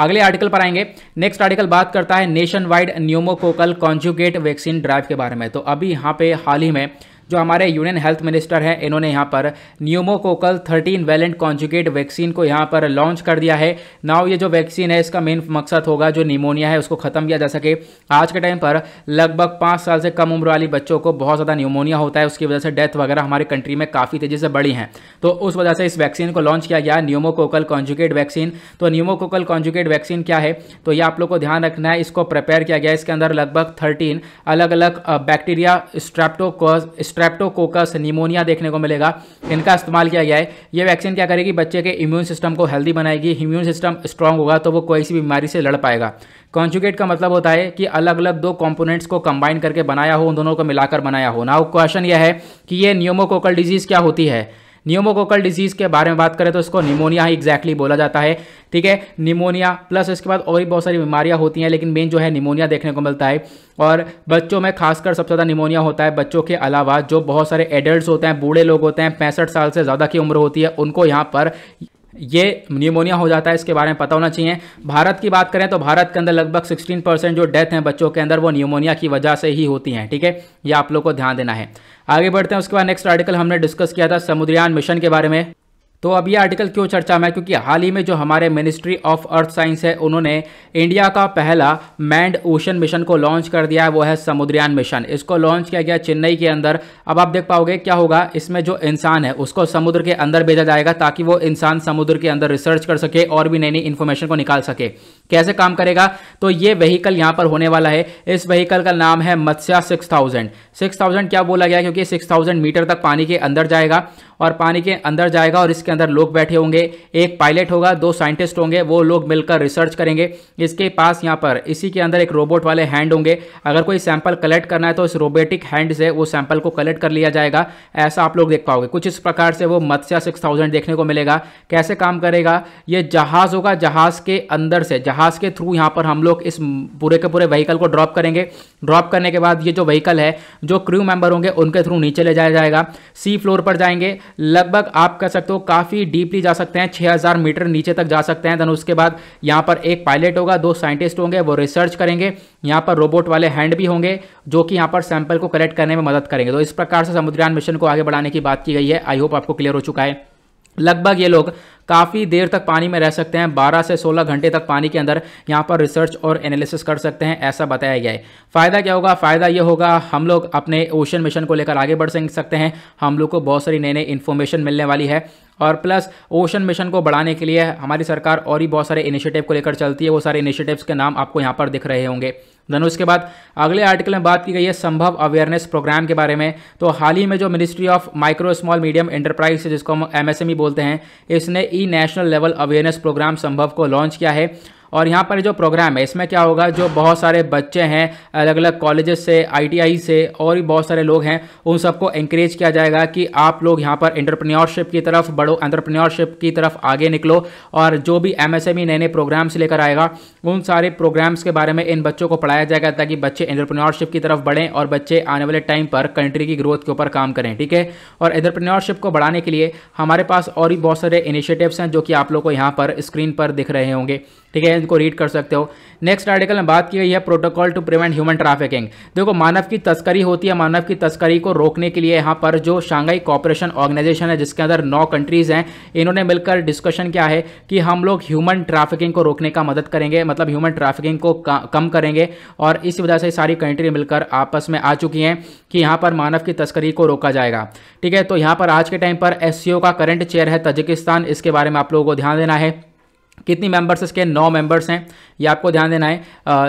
अगले आर्टिकल पर आएंगे नेक्स्ट आर्टिकल बात करता है nationwide pneumococcal conjugate vaccine drive के बारे में तो अभी यहाँ पे हाल ही में जो हमारे यूनियन हेल्थ मिनिस्टर हैं इन्होंने यहाँ पर pneumococcal thirteen valent conjugate vaccine को यहाँ पर लॉन्च कर दिया है नाउ ये जो वैक्सीन है इसका मेन मकसद होगा जो निमोनिया है उसको ख़त्म किया जा सके आज के टाइम पर लगभग पाँच साल से कम उम्र वाली बच्चों को बहुत ज़्यादा निमोनिया होता है उसकी वजह से डेथ वगैरह हमारे कंट्री में काफ़ी तेज़ी से बढ़ी हैं तो उस वजह से इस वैक्सीन को लॉन्च किया गया न्यूमोकोकल कॉन्जुकेट वैक्सीन तो न्यूमोकोकल कॉन्जुकेट वैक्सीन क्या है तो ये आप लोग को ध्यान रखना है इसको प्रिपेयर किया गया इसके अंदर लगभग थर्टीन अलग अलग बैक्टीरिया स्ट्रेप्टोकॉज स्ट्रेप्टोकोकस निमोनिया देखने को मिलेगा इनका इस्तेमाल किया गया है ये वैक्सीन क्या करेगी बच्चे के इम्यून सिस्टम को हेल्दी बनाएगी इम्यून सिस्टम स्ट्रांग होगा तो वो कोई सी बीमारी से लड़ पाएगा कॉन्जुगेट का मतलब होता है कि अलग अलग दो कंपोनेंट्स को कंबाइन करके बनाया हो उन दोनों को मिलाकर बनाया हो नाउ क्वेश्चन यह है कि ये न्यूमोकोकल डिजीज़ क्या होती है न्यूमोकोकल डिजीज़ के बारे में बात करें तो इसको निमोनिया ही एग्जैक्टली बोला जाता है ठीक है निमोनिया प्लस इसके बाद और भी बहुत सारी बीमारियाँ होती हैं लेकिन मेन जो है निमोनिया देखने को मिलता है और बच्चों में खासकर सबसे ज़्यादा निमोनिया होता है बच्चों के अलावा जो बहुत सारे एडल्ट होते हैं बूढ़े लोग होते हैं पैंसठ साल से ज़्यादा की उम्र होती है उनको यहाँ पर ये न्यूमोनिया हो जाता है इसके बारे में पता होना चाहिए भारत की बात करें तो भारत के अंदर लगभग 16 परसेंट जो डेथ हैं बच्चों के अंदर वो न्यूमोनिया की वजह से ही होती हैं ठीक है ये आप लोग को ध्यान देना है आगे बढ़ते हैं उसके बाद नेक्स्ट आर्टिकल हमने डिस्कस किया था समुद्रयान मिशन के बारे में तो अब ये आर्टिकल क्यों चर्चा में है क्योंकि हाल ही में जो हमारे मिनिस्ट्री ऑफ अर्थ साइंस है उन्होंने इंडिया का पहला मैंड ओशन मिशन को लॉन्च कर दिया है वो है समुद्रयान मिशन इसको लॉन्च किया गया चेन्नई के अंदर अब आप देख पाओगे क्या होगा इसमें जो इंसान है उसको समुद्र के अंदर भेजा जाएगा ताकि वो इंसान समुद्र के अंदर रिसर्च कर सके और भी नई नई इन्फॉर्मेशन को निकाल सके कैसे काम करेगा तो ये व्हीकल यहाँ पर होने वाला है इस व्हीकल का नाम है Matsya six thousand six thousand क्या बोला गया क्योंकि सिक्स थाउजेंड मीटर तक पानी के अंदर जाएगा और पानी के अंदर जाएगा और इसके इसके अंदर लोग बैठे होंगे एक पायलट होगा दो साइंटिस्ट होंगे वो लोग मिलकर रिसर्च करेंगे इसके पास यहाँ पर इसी के अंदर एक रोबोट वाले हैंड होंगे अगर कोई सैंपल कलेक्ट करना है तो इस रोबोटिक हैंड से वो सैंपल को कलेक्ट कर लिया जाएगा ऐसा आप लोग देख पाओगे कुछ इस प्रकार से वो मत्स्य सिक्स देखने को मिलेगा कैसे काम करेगा ये जहाज होगा जहाज के अंदर से जहाज के थ्रू यहाँ पर हम लोग इस पूरे के पूरे व्हीकल को ड्रॉप करेंगे ड्रॉप करने के बाद ये जो व्हीकल है जो क्रू मेंबर होंगे उनके थ्रू नीचे ले जाया जाएगा सी फ्लोर पर जाएंगे लगभग आप कह सकते हो काफ़ी डीपली जा सकते हैं 6000 मीटर नीचे तक जा सकते हैं देन उसके बाद यहाँ पर एक पायलट होगा दो साइंटिस्ट होंगे वो रिसर्च करेंगे यहाँ पर रोबोट वाले हैंड भी होंगे जो कि यहाँ पर सैंपल को कलेक्ट करने में मदद करेंगे तो इस प्रकार से समुद्रयान मिशन को आगे बढ़ाने की बात की गई है आई होप आपको क्लियर हो चुका है लगभग ये लोग काफ़ी देर तक पानी में रह सकते हैं 12 से 16 घंटे तक पानी के अंदर यहाँ पर रिसर्च और एनालिसिस कर सकते हैं ऐसा बताया गया है फ़ायदा क्या होगा फ़ायदा ये होगा हम लोग अपने ओशन मिशन को लेकर आगे बढ़ सकते हैं हम लोग को बहुत सारी नई नई इन्फॉर्मेशन मिलने वाली है और प्लस ओशन मिशन को बढ़ाने के लिए हमारी सरकार और ही बहुत सारे इनिशिएटिव को लेकर चलती है वो सारे इनिशिएटिव्स के नाम आपको यहाँ पर दिख रहे होंगे देन उसके बाद अगले आर्टिकल में बात की गई है संभव अवेयरनेस प्रोग्राम के बारे में तो हाल ही में जो ministry of micro small medium enterprise जिसको हम एमएसएमई बोलते हैं इसने ई national level awareness programme Sambhav को लॉन्च किया है और यहाँ पर जो प्रोग्राम है इसमें क्या होगा जो बहुत सारे बच्चे हैं अलग अलग कॉलेजेस से आई से और भी बहुत सारे लोग हैं उन सबको इंकरेज किया जाएगा कि आप लोग यहाँ पर एंटरप्रेन्योरशिप की तरफ बढ़ो एंटरप्रेन्योरशिप की तरफ आगे निकलो और जो भी एम नए नए प्रोग्राम्स लेकर आएगा उन सारे प्रोग्राम्स के बारे में इन बच्चों को पढ़ाया जाएगा ताकि बच्चे एंटरप्रेन्योरशिप की तरफ बढ़ें और बच्चे आने वाले टाइम पर कंट्री की ग्रोथ के ऊपर काम करें ठीक है और एंटरप्रेन्योरशिप को बढ़ाने के लिए हमारे पास और भी बहुत सारे इनिशिएटिव्स हैं जो कि आप लोग को यहाँ पर स्क्रीन पर दिख रहे होंगे ठीक है इनको रीड कर सकते हो नेक्स्ट आर्टिकल में बात की गई है protocol to prevent human trafficking देखो मानव की तस्करी होती है मानव की तस्करी को रोकने के लिए यहाँ पर जो शांघाई कॉपरेशन ऑर्गेनाइजेशन है जिसके अंदर नौ कंट्रीज़ हैं इन्होंने मिलकर डिस्कशन किया है कि हम लोग ह्यूमन ट्रैफिकिंग को रोकने का मदद करेंगे मतलब ह्यूमन ट्रैफिकिंग को कम करेंगे और इस वजह से सारी कंट्री मिलकर आपस में आ चुकी हैं कि यहाँ पर मानव की तस्करी को रोका जाएगा ठीक है तो यहाँ पर आज के टाइम पर एस का करंट चेयर है तजिकिस्तान इसके बारे में आप लोगों को ध्यान देना है कितनी मेंबर्स इसके नौ मेंबर्स हैं ये आपको ध्यान देना है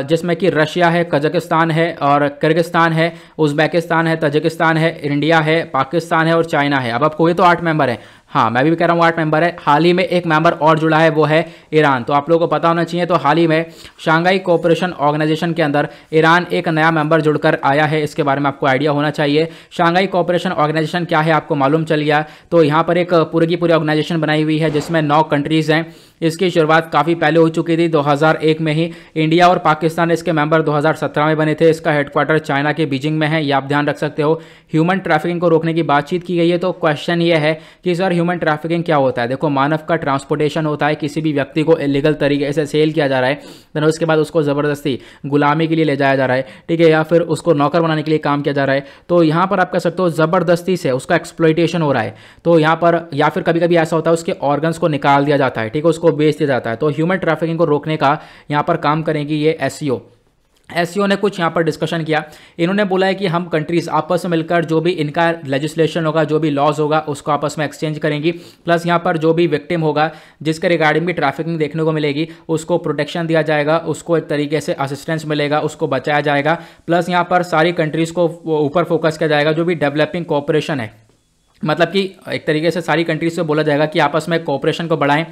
जिसमें कि रशिया है कजाकिस्तान है और किर्गिस्तान है उज्बेकिस्तान है तजिकिस्तान है इंडिया है पाकिस्तान है और चाइना है अब आपको ये तो आठ मेंबर हैं हाँ मैं भी कह रहा हूँ आठ मेंबर है हाल ही में एक मेंबर और जुड़ा है वो है ईरान तो आप लोगों को पता होना चाहिए तो हाल ही में शांघाई कोऑपरेशन ऑर्गेनाइजेशन के अंदर ईरान एक नया मेंबर जुड़कर आया है इसके बारे में आपको आइडिया होना चाहिए शांघाई कोऑपरेशन ऑर्गेनाइजेशन क्या है आपको मालूम चल गया तो यहाँ पर एक पूरी की पूरी ऑर्गेनाइजेशन बनाई हुई है जिसमें नौ कंट्रीज़ हैं इसकी शुरुआत काफ़ी पहले हो चुकी थी 2001 में ही इंडिया और पाकिस्तान इसके मेंबर 2017 में बने थे इसका हेडक्वार्टर चाइना के बीजिंग में है ये आप ध्यान रख सकते हो ह्यूमन ट्रैफिकिंग को रोकने की बातचीत की गई है तो क्वेश्चन यह है कि सर ह्यूमन ट्रैफिकिंग क्या होता है देखो मानव का ट्रांसपोर्टेशन होता है किसी भी व्यक्ति को इलीगल तरीके से सेल किया जा रहा है देन उसके बाद उसको ज़बरदस्ती गुलामी के लिए ले जाया जा रहा है ठीक है या फिर उसको नौकर बनाने के लिए काम किया जा रहा है तो यहाँ पर आप कह सकते हो ज़बरदस्ती से उसका एक्सप्लोइटेशन हो रहा है तो यहाँ पर या फिर कभी कभी ऐसा होता है उसके ऑर्गन्स को निकाल दिया जाता है ठीक है उसको बेच दिया जाता है तो ह्यूमन ट्रैफिकिंग को रोकने का यहाँ पर काम करेंगी ये एस एस e e ने कुछ यहाँ पर डिस्कशन किया इन्होंने बोला है कि हम कंट्रीज आपस में मिलकर जो भी इनका लेजिस्लेशन होगा जो भी लॉज होगा उसको आपस में एक्सचेंज करेंगी प्लस यहाँ पर जो भी विक्टिम होगा जिसके रिगार्डिंग भी ट्रैफिकिंग देखने को मिलेगी उसको प्रोटेक्शन दिया जाएगा उसको एक तरीके से असिस्टेंस मिलेगा उसको बचाया जाएगा प्लस यहाँ पर सारी कंट्रीज़ को ऊपर फोकस किया जाएगा जो भी डेवलपिंग कॉपरेशन है मतलब कि एक तरीके से सारी कंट्रीज से बोला जाएगा कि आपस में कॉपरेशन को बढ़ाएं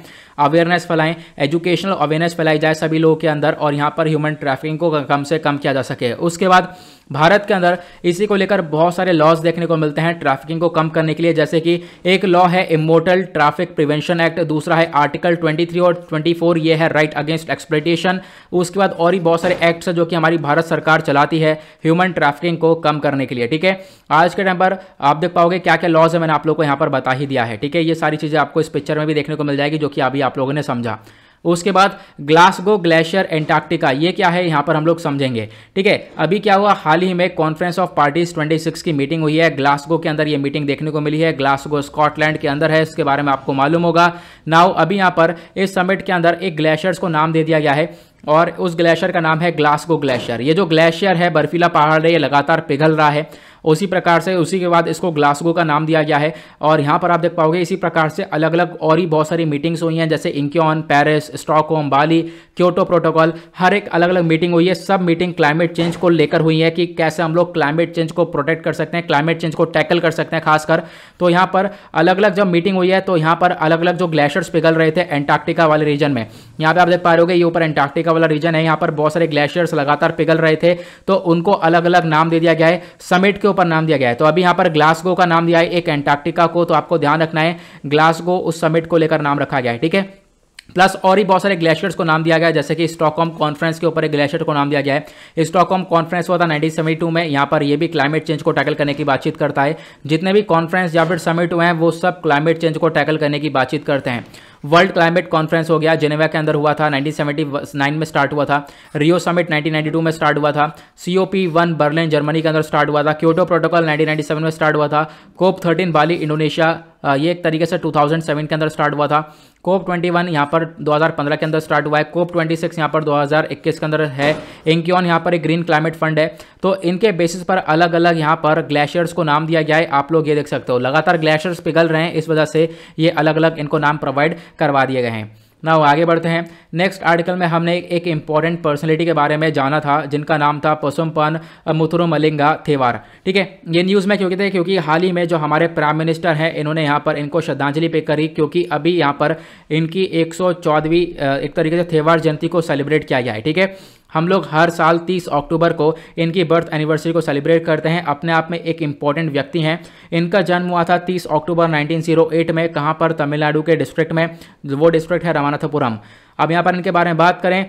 अवेयरनेस फैलाएं एजुकेशनल अवेयरनेस फैलाई जाए सभी लोगों के अंदर और यहाँ पर ह्यूमन ट्रैफिकिंग को कम से कम किया जा सके उसके बाद भारत के अंदर इसी को लेकर बहुत सारे लॉज देखने को मिलते हैं ट्रैफिकिंग को कम करने के लिए जैसे कि एक लॉ है इमोटल ट्रैफिक प्रिवेंशन एक्ट दूसरा है आर्टिकल 23 और 24 ये है राइट अगेंस्ट एक्सप्लेटेशन उसके बाद और भी बहुत सारे एक्ट्स हैं जो कि हमारी भारत सरकार चलाती है ह्यूमन ट्रैफिकिंग को कम करने के लिए ठीक है आज के टाइम पर आप देख पाओगे क्या क्या लॉज है मैंने आप लोग को यहाँ पर बता ही दिया है ठीक है ये सारी चीज़ें आपको इस पिक्चर में भी देखने को मिल जाएगी जो कि अभी आप आप लोगों ने समझा उसके बाद ग्लासगो ग्लेशियर एंटार्क्टिका ये क्या है यहाँ पर हम लोग समझेंगे ठीक है अभी क्या हुआ हाल ही में कॉन्फ्रेंस ऑफ पार्टीज 26 की मीटिंग हुई है ग्लासगो के अंदर ये मीटिंग देखने को मिली है ग्लासगो स्कॉटलैंड के अंदर है इसके बारे में आपको मालूम होगा नाउ अभी यहाँ पर इस समिट के अंदर एक ग्लेशियर्स को नाम दे दिया गया है और उस ग्लेशियर का नाम है ग्लासगो ग्लेशियर ये जो ग्लेशियर है बर्फीला पहाड़ है ये लगातार पिघल रहा है उसी प्रकार से उसी के बाद इसको ग्लासगो का नाम दिया गया है और यहाँ पर आप देख पाओगे इसी प्रकार से अलग अलग और ही बहुत सारी मीटिंग्स हुई हैं जैसे Incheon Paris Stockholm Bali Kyoto protocol हर एक अलग अलग मीटिंग हुई है सब मीटिंग क्लाइमेट चेंज को लेकर हुई है कि कैसे हम लोग क्लाइमेट चेंज को प्रोटेक्ट कर सकते हैं क्लाइमेट चेंज को टैकल कर सकते हैं खासकर तो यहाँ पर अलग अलग जब मीटिंग हुई है तो यहाँ पर अलग अलग जो ग्लेशियर्स पिघल रहे थे एंटार्क्टिका वाले रीजन में यहाँ पर आप देख पा रहे हो ये ऊपर एंटार्क्टिका वाला रीजन है यहाँ पर बहुत सारे ग्लेशियर्स लगातार पिघल रहे थे तो उनको अलग अलग नाम दे दिया गया है समिट के ऊपर नाम दिया गया है तो अभी यहाँ पर ग्लासगो का नाम दिया है एक एंटार्क्टिका को तो आपको ध्यान रखना है ग्लासगो उस समिट को लेकर नाम रखा गया है ठीक है प्लस और ही बहुत सारे ग्लेशियर्स को नाम दिया गया जैसे कि स्टॉकहोम कॉन्फ्रेंस के ऊपर एक ग्लेशियर को नाम दिया गया है स्टॉकहोम कॉन्फ्रेंस हुआ था 1972 में यहाँ पर ये भी क्लाइमेट चेंज को टैकल करने की बातचीत करता है जितने भी कॉन्फ्रेंस या फिर समिट हुए हैं वो सब क्लाइमेट चेंज को टैकल करने की बातचीत करते हैं वर्ल्ड क्लाइमेट कॉन्फ्रेंस हो गया जेनेवा के अंदर हुआ था 1979 में स्टार्ट हुआ था रियो समिट 1992 में स्टार्ट हुआ था सीओपी वन बर्लिन जर्मनी के अंदर स्टार्ट हुआ था क्योटो प्रोटोकॉल 1997 में स्टार्ट हुआ था कोप 13 बाली इंडोनेशिया ये एक तरीके से 2007 के अंदर स्टार्ट हुआ था कोप 21 यहाँ पर 2015 के अंदर स्टार्ट हुआ है कोप 26 यहाँ पर 2021 के अंदर है इंक्योन यहाँ पर एक ग्रीन क्लाइमेट फंड है तो इनके बेसिस पर अलग अलग यहाँ पर ग्लेशियर्स को नाम दिया गया है आप लोग ये देख सकते हो लगातार ग्लेशियर्स पिघल रहे हैं इस वजह से ये अलग अलग इनको नाम प्रोवाइड करवा दिए गए हैं ना वो आगे बढ़ते हैं नेक्स्ट आर्टिकल में हमने एक इंपॉर्टेंट पर्सनैलिटी के बारे में जाना था जिनका नाम था पसुमपन मुथुरु मलिंगा थेवार ठीक है ये न्यूज़ में क्योंकि थे क्योंकि हाल ही में जो हमारे प्राइम मिनिस्टर हैं इन्होंने यहाँ पर इनको श्रद्धांजलि पे करी क्योंकि अभी यहाँ पर इनकी एक एक तरीके से थेवार जयंती को सेलिब्रेट किया गया है ठीक है हम लोग हर साल 30 अक्टूबर को इनकी बर्थ एनिवर्सरी को सेलिब्रेट करते हैं अपने आप में एक इम्पॉर्टेंट व्यक्ति हैं इनका जन्म हुआ था 30 अक्टूबर 1908 में कहाँ पर तमिलनाडु के डिस्ट्रिक्ट में वो डिस्ट्रिक्ट है रामानाथपुरम अब यहाँ पर इनके बारे में बात करें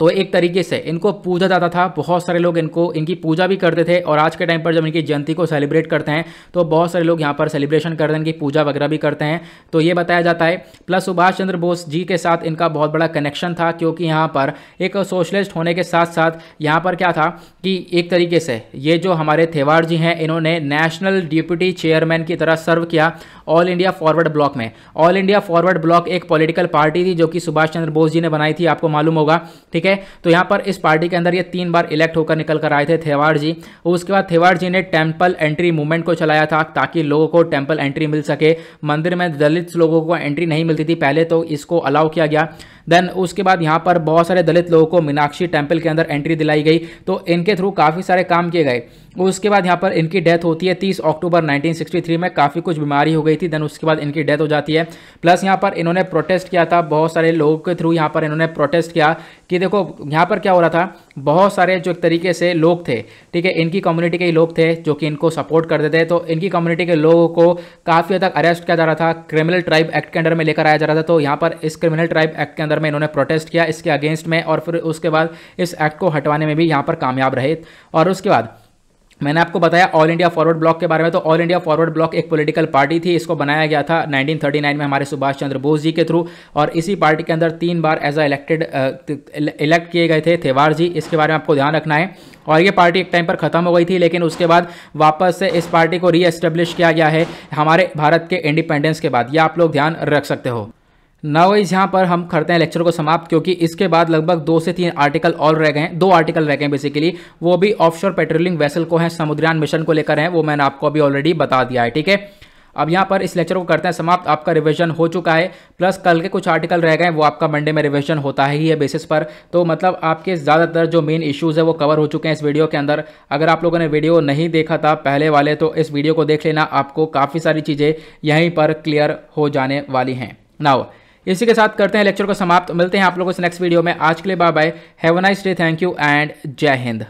तो एक तरीके से इनको पूजा जाता था बहुत सारे लोग इनको इनकी पूजा भी करते थे और आज के टाइम पर जब इनकी जयंती को सेलिब्रेट करते हैं तो बहुत सारे लोग यहाँ पर सेलिब्रेशन करते हैं इनकी पूजा वगैरह भी करते हैं तो ये बताया जाता है प्लस सुभाष चंद्र बोस जी के साथ इनका बहुत बड़ा कनेक्शन था क्योंकि यहाँ पर एक सोशलिस्ट होने के साथ साथ यहाँ पर क्या था कि एक तरीके से ये जो हमारे थेवाड़ जी हैं इन्होंने नेशनल डिप्यूटी चेयरमैन की तरह सर्व किया ऑल इंडिया फॉरवर्ड ब्लॉक में ऑल इंडिया फॉरवर्ड ब्लॉक एक पॉलिटिकल पार्टी थी जो कि सुभाष चंद्र बोस जी ने बनाई थी आपको मालूम होगा ठीक है तो यहां पर इस पार्टी के अंदर ये तीन बार इलेक्ट होकर निकल कर आए थे थेवाड़ जी और उसके बाद थेवाड़ जी ने टेम्पल एंट्री मूवमेंट को चलाया था ताकि लोगों को टेम्पल एंट्री मिल सके मंदिर में दलित लोगों को एंट्री नहीं मिलती थी पहले तो इसको अलाउ किया गया देन उसके बाद यहाँ पर बहुत सारे दलित लोगों को मीनाक्षी टेम्पल के अंदर एंट्री दिलाई गई तो इनके थ्रू काफ़ी सारे काम किए गए उसके बाद यहाँ पर इनकी डेथ होती है 30 अक्टूबर 1963 में काफ़ी कुछ बीमारी हो गई थी देन उसके बाद इनकी डेथ हो जाती है प्लस यहाँ पर इन्होंने प्रोटेस्ट किया था बहुत सारे लोगों के थ्रू यहाँ पर इन्होंने प्रोटेस्ट किया कि देखो यहाँ पर क्या हो रहा था बहुत सारे जो एक तरीके से लोग थे ठीक है इनकी कम्युनिटी के ही लोग थे जो कि इनको सपोर्ट करते थे तो इनकी कम्युनिटी के लोगों को काफ़ी हद तक अरेस्ट किया जा रहा था क्रिमिनल ट्राइब एक्ट के अंडर में लेकर आया जा रहा था तो यहाँ पर इस क्रिमिनल ट्राइब एक्ट के अंदर अंदर में इन्होंने प्रोटेस्ट किया इसके अगेंस्ट में और फिर उसके बाद इस एक्ट को हटवाने में भी यहाँ पर कामयाब रहे और उसके बाद मैंने आपको बताया ऑल इंडिया फॉरवर्ड ब्लॉक के बारे में तो ऑल इंडिया फॉरवर्ड ब्लॉक एक पॉलिटिकल पार्टी थी इसको बनाया गया था 1939 में हमारे सुभाष चंद्र बोस जी के थ्रू और इसी पार्टी के अंदर तीन बार एज अ इलेक्टेड इलेक्ट किए गए थे थेवार जी इसके बारे में आपको ध्यान रखना है और ये पार्टी एक टाइम पर ख़त्म हो गई थी लेकिन उसके बाद वापस से इस पार्टी को री किया गया है हमारे भारत के इंडिपेंडेंस के बाद यह आप लोग ध्यान रख सकते हो नाउ इस यहाँ पर हम करते हैं लेक्चर को समाप्त क्योंकि इसके बाद लगभग दो से तीन आर्टिकल और रह गए हैं दो आर्टिकल रह गए बेसिकली वो भी ऑफशोर पेट्रोलिंग वेसल को हैं समुद्रयान मिशन को लेकर हैं वो मैंने आपको अभी ऑलरेडी बता दिया है ठीक है अब यहाँ पर इस लेक्चर को करते हैं समाप्त आपका रिवीजन हो चुका है प्लस कल के कुछ आर्टिकल रह गए वो आपका मंडे में रिवीजन होता ही है बेसिस पर तो मतलब आपके ज़्यादातर जो मेन इश्यूज़ है वो कवर हो चुके हैं इस वीडियो के अंदर अगर आप लोगों ने वीडियो नहीं देखा था पहले वाले तो इस वीडियो को देख लेना आपको काफ़ी सारी चीज़ें यहीं पर क्लियर हो जाने वाली हैं नाव इसी के साथ करते हैं लेक्चर को समाप्त मिलते हैं आप लोगों से नेक्स्ट वीडियो में आज के लिए bye bye have a nice day thank you and जय हिंद